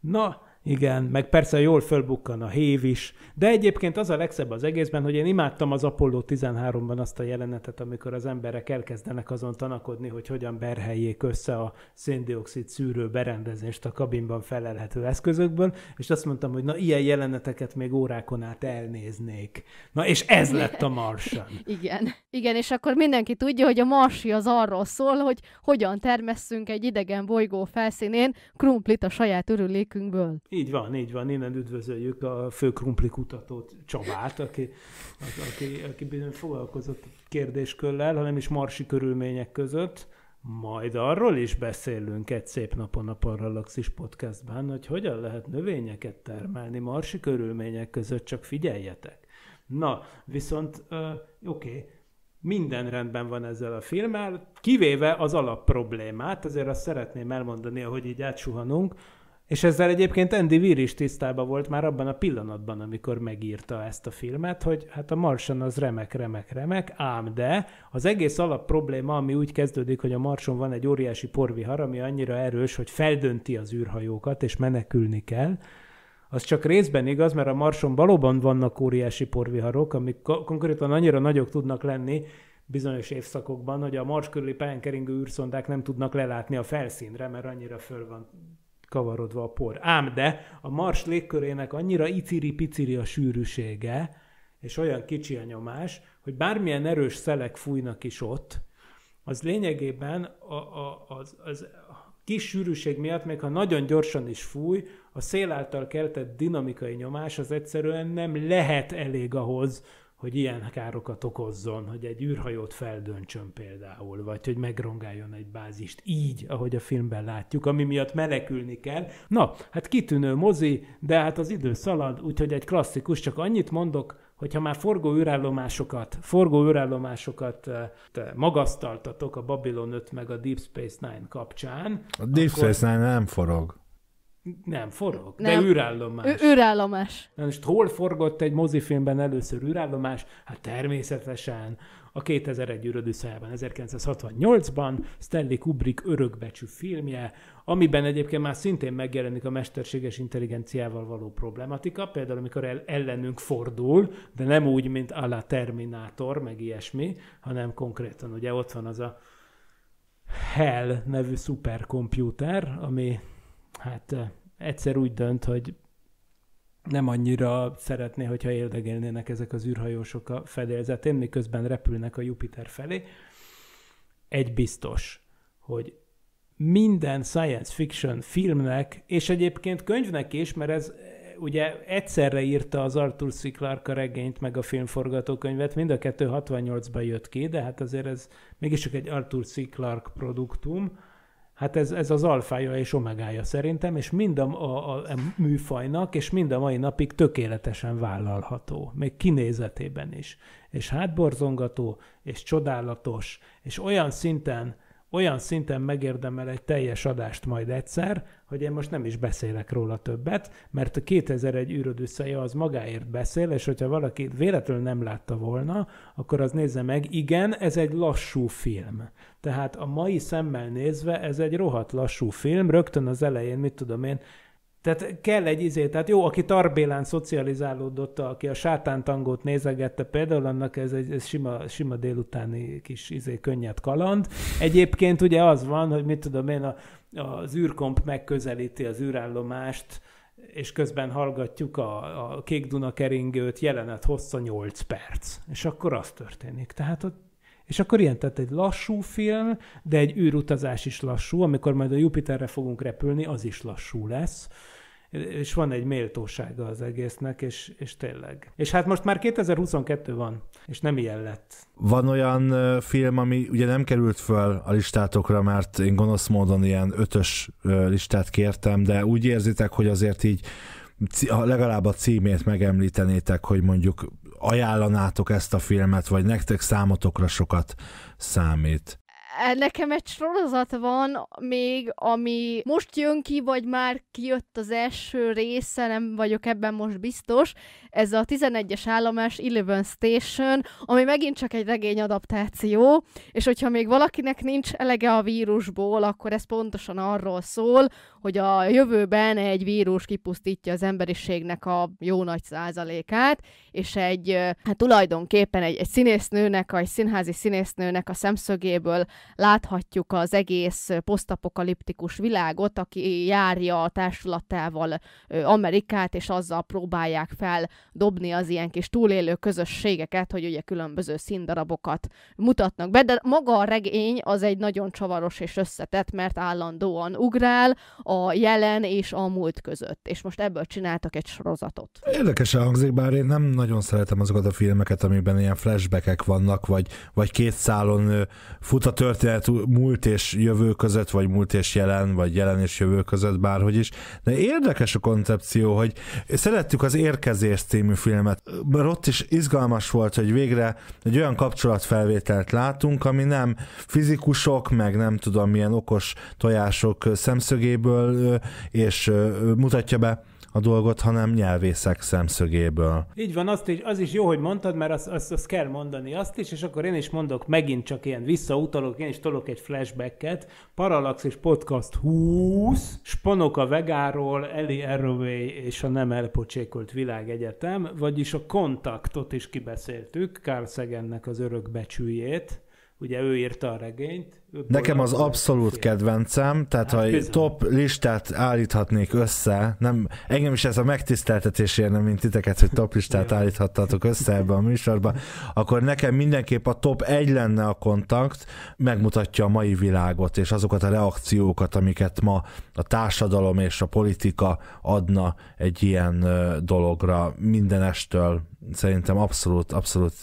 Na, igen, meg persze jól fölbukkan a hév is, de egyébként az a legszebb az egészben, hogy én imádtam az Apollo 13-ban azt a jelenetet, amikor az emberek elkezdenek azon tanakodni, hogy hogyan berheljék össze a széndiokszid szűrő berendezést a kabinban felelhető eszközökből, és azt mondtam, hogy na ilyen jeleneteket még órákon át elnéznék. Na és ez lett a Marsan. Igen, igen, és akkor mindenki tudja, hogy a Marsi az arról szól, hogy hogyan termesszünk egy idegen bolygó felszínén krumplit a saját örülékünkből. Így van, így van. Innen üdvözöljük a fő krumpli kutatót, Csabát, aki, aki, aki bizony foglalkozott kérdésköllel, hanem is marsi körülmények között. Majd arról is beszélünk egy szép napon a Parallaxis podcastban, hogy hogyan lehet növényeket termelni marsi körülmények között, csak figyeljetek. Na, viszont oké, okay, minden rendben van ezzel a filmmel, kivéve az alapproblémát, azért azt szeretném elmondani, ahogy így átsuhanunk, és ezzel egyébként Andy Weir is tisztában volt már abban a pillanatban, amikor megírta ezt a filmet, hogy hát a Marson az remek, remek, remek, ám de az egész alap probléma, ami úgy kezdődik, hogy a Marson van egy óriási porvihar, ami annyira erős, hogy feldönti az űrhajókat, és menekülni kell, az csak részben igaz, mert a Marson valóban vannak óriási porviharok, amik konkrétan annyira nagyok tudnak lenni, bizonyos évszakokban, hogy a Mars körüli pályán keringő űrszondák nem tudnak lelátni a felszínre, mert annyira föl van kavarodva a por. Ám de a mars légkörének annyira iciri-piciri a sűrűsége, és olyan kicsi a nyomás, hogy bármilyen erős szelek fújnak is ott, az lényegében a, a, az, az a kis sűrűség miatt, még ha nagyon gyorsan is fúj, a szél által keltett dinamikai nyomás az egyszerűen nem lehet elég ahhoz, hogy ilyen károkat okozzon, hogy egy űrhajót feldöntsön például, vagy hogy megrongáljon egy bázist így, ahogy a filmben látjuk, ami miatt menekülni kell. Na, hát kitűnő mozi, de hát az idő szalad, úgyhogy egy klasszikus, csak annyit mondok, hogyha már forgó űrállomásokat, forgó űrállomásokat eh, magasztaltatok a Babylon 5 meg a Deep Space Nine kapcsán. A Deep akkor... Space Nine nem forog. Nem, forog, nem. de űrállomás. Ő, űrállomás. Na most hol forgott egy mozifilmben először űrállomás? Hát természetesen a 2001 űrödüszájában, 1968-ban Stanley Kubrick örökbecsű filmje, amiben egyébként már szintén megjelenik a mesterséges intelligenciával való problematika, például amikor el, ellenünk fordul, de nem úgy, mint a la Terminator, meg ilyesmi, hanem konkrétan ugye ott van az a Hell nevű szuperkomputer, ami hát egyszer úgy dönt, hogy nem annyira szeretné, hogyha érdegélnének ezek az űrhajósok a fedélzetén, miközben repülnek a Jupiter felé. Egy biztos, hogy minden science fiction filmnek, és egyébként könyvnek is, mert ez ugye egyszerre írta az Arthur C. Clarke a regényt, meg a filmforgatókönyvet, mind a kettő 68-ban jött ki, de hát azért ez mégiscsak egy Arthur C. Clarke produktum, Hát ez, ez az alfája és omegája szerintem, és mind a, a, a műfajnak, és mind a mai napig tökéletesen vállalható, még kinézetében is. És hátborzongató, és csodálatos, és olyan szinten, olyan szinten megérdemel egy teljes adást majd egyszer, hogy én most nem is beszélek róla többet, mert a 2001 űrod összeje az magáért beszél, és hogyha valaki véletlenül nem látta volna, akkor az nézze meg, igen, ez egy lassú film. Tehát a mai szemmel nézve ez egy rohadt lassú film, rögtön az elején, mit tudom én, tehát kell egy izé, tehát jó, aki Tarbélán szocializálódott, aki a sátántangót nézegette például, annak ez egy ez sima, sima délutáni kis izé, könnyed kaland. Egyébként ugye az van, hogy mit tudom én, a az űrkomp megközelíti az űrállomást, és közben hallgatjuk a, a Kék Duna keringőt, jelenet hossza 8 perc. És akkor az történik. Tehát ott és akkor ilyen, tehát egy lassú film, de egy űrutazás is lassú, amikor majd a Jupiterre fogunk repülni, az is lassú lesz és van egy méltósága az egésznek, és, és tényleg. És hát most már 2022 van, és nem ilyen lett. Van olyan film, ami ugye nem került föl a listátokra, mert én gonosz módon ilyen ötös listát kértem, de úgy érzitek, hogy azért így legalább a címét megemlítenétek, hogy mondjuk ajánlanátok ezt a filmet, vagy nektek számotokra sokat számít nekem egy sorozat van még, ami most jön ki, vagy már kijött az első része, nem vagyok ebben most biztos. Ez a 11-es állomás Eleven Station, ami megint csak egy regény adaptáció, és hogyha még valakinek nincs elege a vírusból, akkor ez pontosan arról szól, hogy a jövőben egy vírus kipusztítja az emberiségnek a jó nagy százalékát, és egy, hát tulajdonképpen egy, egy színésznőnek, egy színházi színésznőnek a szemszögéből láthatjuk az egész posztapokaliptikus világot, aki járja a társulatával Amerikát, és azzal próbálják fel dobni az ilyen kis túlélő közösségeket, hogy ugye különböző színdarabokat mutatnak be, de maga a regény az egy nagyon csavaros és összetett, mert állandóan ugrál, a jelen és a múlt között. És most ebből csináltak egy sorozatot. Érdekes hangzik, bár én nem nagyon szeretem azokat a filmeket, amikben ilyen flashbackek vannak, vagy, vagy két szálon fut a történet múlt és jövő között, vagy múlt és jelen, vagy jelen és jövő között, bárhogy is. De érdekes a koncepció, hogy szerettük az Érkezés című filmet, mert ott is izgalmas volt, hogy végre egy olyan kapcsolatfelvételt látunk, ami nem fizikusok, meg nem tudom milyen okos tojások szemszögéből szemszögéből, és mutatja be a dolgot, hanem nyelvészek szemszögéből. Így van, azt is, az is jó, hogy mondtad, mert azt, azt, azt kell mondani azt is, és akkor én is mondok megint csak ilyen visszautalok, én is tolok egy flashbacket. Parallax és Podcast 20, Spanok a Vegáról, Eli Erroway és a nem elpocsékolt világegyetem, vagyis a kontaktot is kibeszéltük, Carl Sagannek az örök becsüljét ugye ő írta a regényt. Nekem az abszolút kedvencem, tehát hát, ha bizony. top listát állíthatnék össze, nem, engem is ez a megtiszteltetés érne, mint titeket, hogy top listát állíthattatok össze ebbe a műsorba, akkor nekem mindenképp a top egy lenne a kontakt, megmutatja a mai világot, és azokat a reakciókat, amiket ma a társadalom és a politika adna egy ilyen dologra mindenestől. Szerintem abszolút, abszolút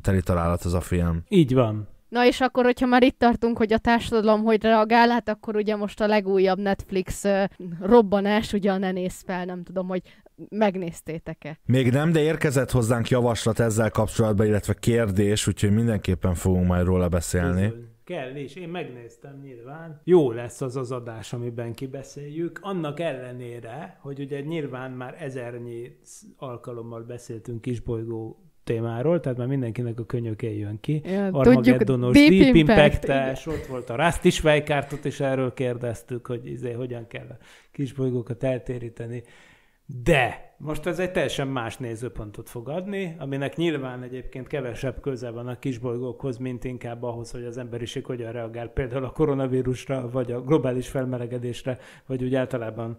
teli találat az a film. Így van, Na és akkor, hogyha már itt tartunk, hogy a társadalom hogy reagál, hát akkor ugye most a legújabb Netflix uh, robbanás, ugye a ne néz fel, nem tudom, hogy megnéztétek-e? Még nem, de érkezett hozzánk javaslat ezzel kapcsolatban, illetve kérdés, úgyhogy mindenképpen fogunk majd róla beszélni. kell, és én megnéztem nyilván. Jó lesz az az adás, amiben kibeszéljük, annak ellenére, hogy ugye nyilván már ezernyi alkalommal beszéltünk kisbolygó témáról, tehát már mindenkinek a könyöké jön ki. Ja, Armageddonos, Deep, deep impact impact ott volt a Rastis Vejkártot, és erről kérdeztük, hogy izé, hogyan kell a kisbolygókat eltéríteni. De most ez egy teljesen más nézőpontot fog adni, aminek nyilván egyébként kevesebb köze van a kisbolygókhoz, mint inkább ahhoz, hogy az emberiség hogyan reagál például a koronavírusra, vagy a globális felmelegedésre, vagy úgy általában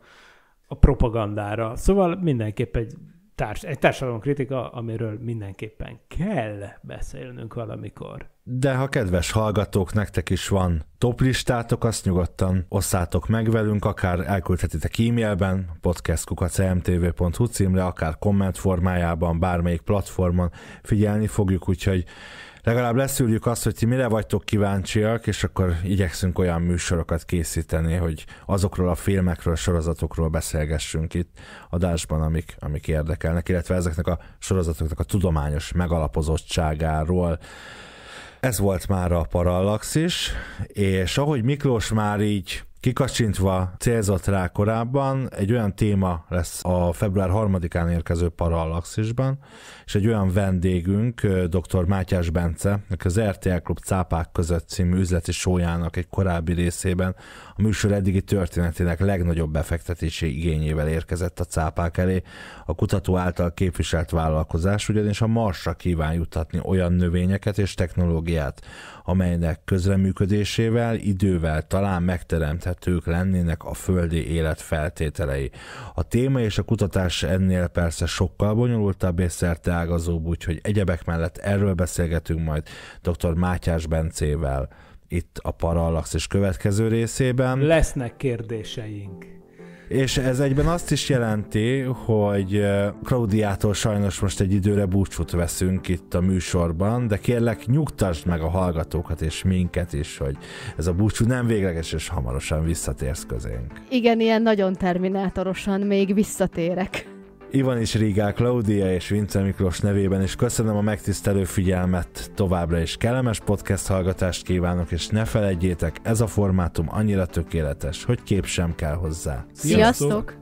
a propagandára. Szóval mindenképp egy társ, egy kritika, amiről mindenképpen kell beszélnünk valamikor. De ha kedves hallgatók, nektek is van toplistátok, azt nyugodtan osszátok meg velünk, akár elküldhetitek e-mailben, podcastkukacmtv.hu címre, akár komment formájában, bármelyik platformon figyelni fogjuk, úgyhogy legalább leszűrjük azt, hogy ti mire vagytok kíváncsiak, és akkor igyekszünk olyan műsorokat készíteni, hogy azokról a filmekről, a sorozatokról beszélgessünk itt adásban, amik, amik érdekelnek, illetve ezeknek a sorozatoknak a tudományos megalapozottságáról. Ez volt már a Parallaxis, és ahogy Miklós már így kikacsintva célzott rá korábban, egy olyan téma lesz a február 3-án érkező Parallaxisban, és egy olyan vendégünk, dr. Mátyás Bence, aki az RTL Klub Cápák között című üzleti sójának egy korábbi részében a műsor eddigi történetének legnagyobb befektetési igényével érkezett a cápák elé. A kutató által képviselt vállalkozás ugyanis a Marsra kíván jutatni olyan növényeket és technológiát, amelynek közreműködésével idővel talán megteremthetők lennének a földi élet feltételei. A téma és a kutatás ennél persze sokkal bonyolultabb és ágazóbb, úgyhogy egyebek mellett erről beszélgetünk majd dr. Mátyás Bencével itt a és következő részében. Lesznek kérdéseink. És ez egyben azt is jelenti, hogy Claudiától sajnos most egy időre búcsút veszünk itt a műsorban, de kérlek nyugtasd meg a hallgatókat és minket is, hogy ez a búcsú nem végleges, és hamarosan visszatérsz közénk. Igen, ilyen nagyon terminátorosan még visszatérek. Ivan is Rigá, Claudia és Vince Miklós nevében is köszönöm a megtisztelő figyelmet, továbbra is kellemes podcast hallgatást kívánok, és ne felejtjétek, ez a formátum annyira tökéletes, hogy kép sem kell hozzá. Sziasztok! Sziasztok!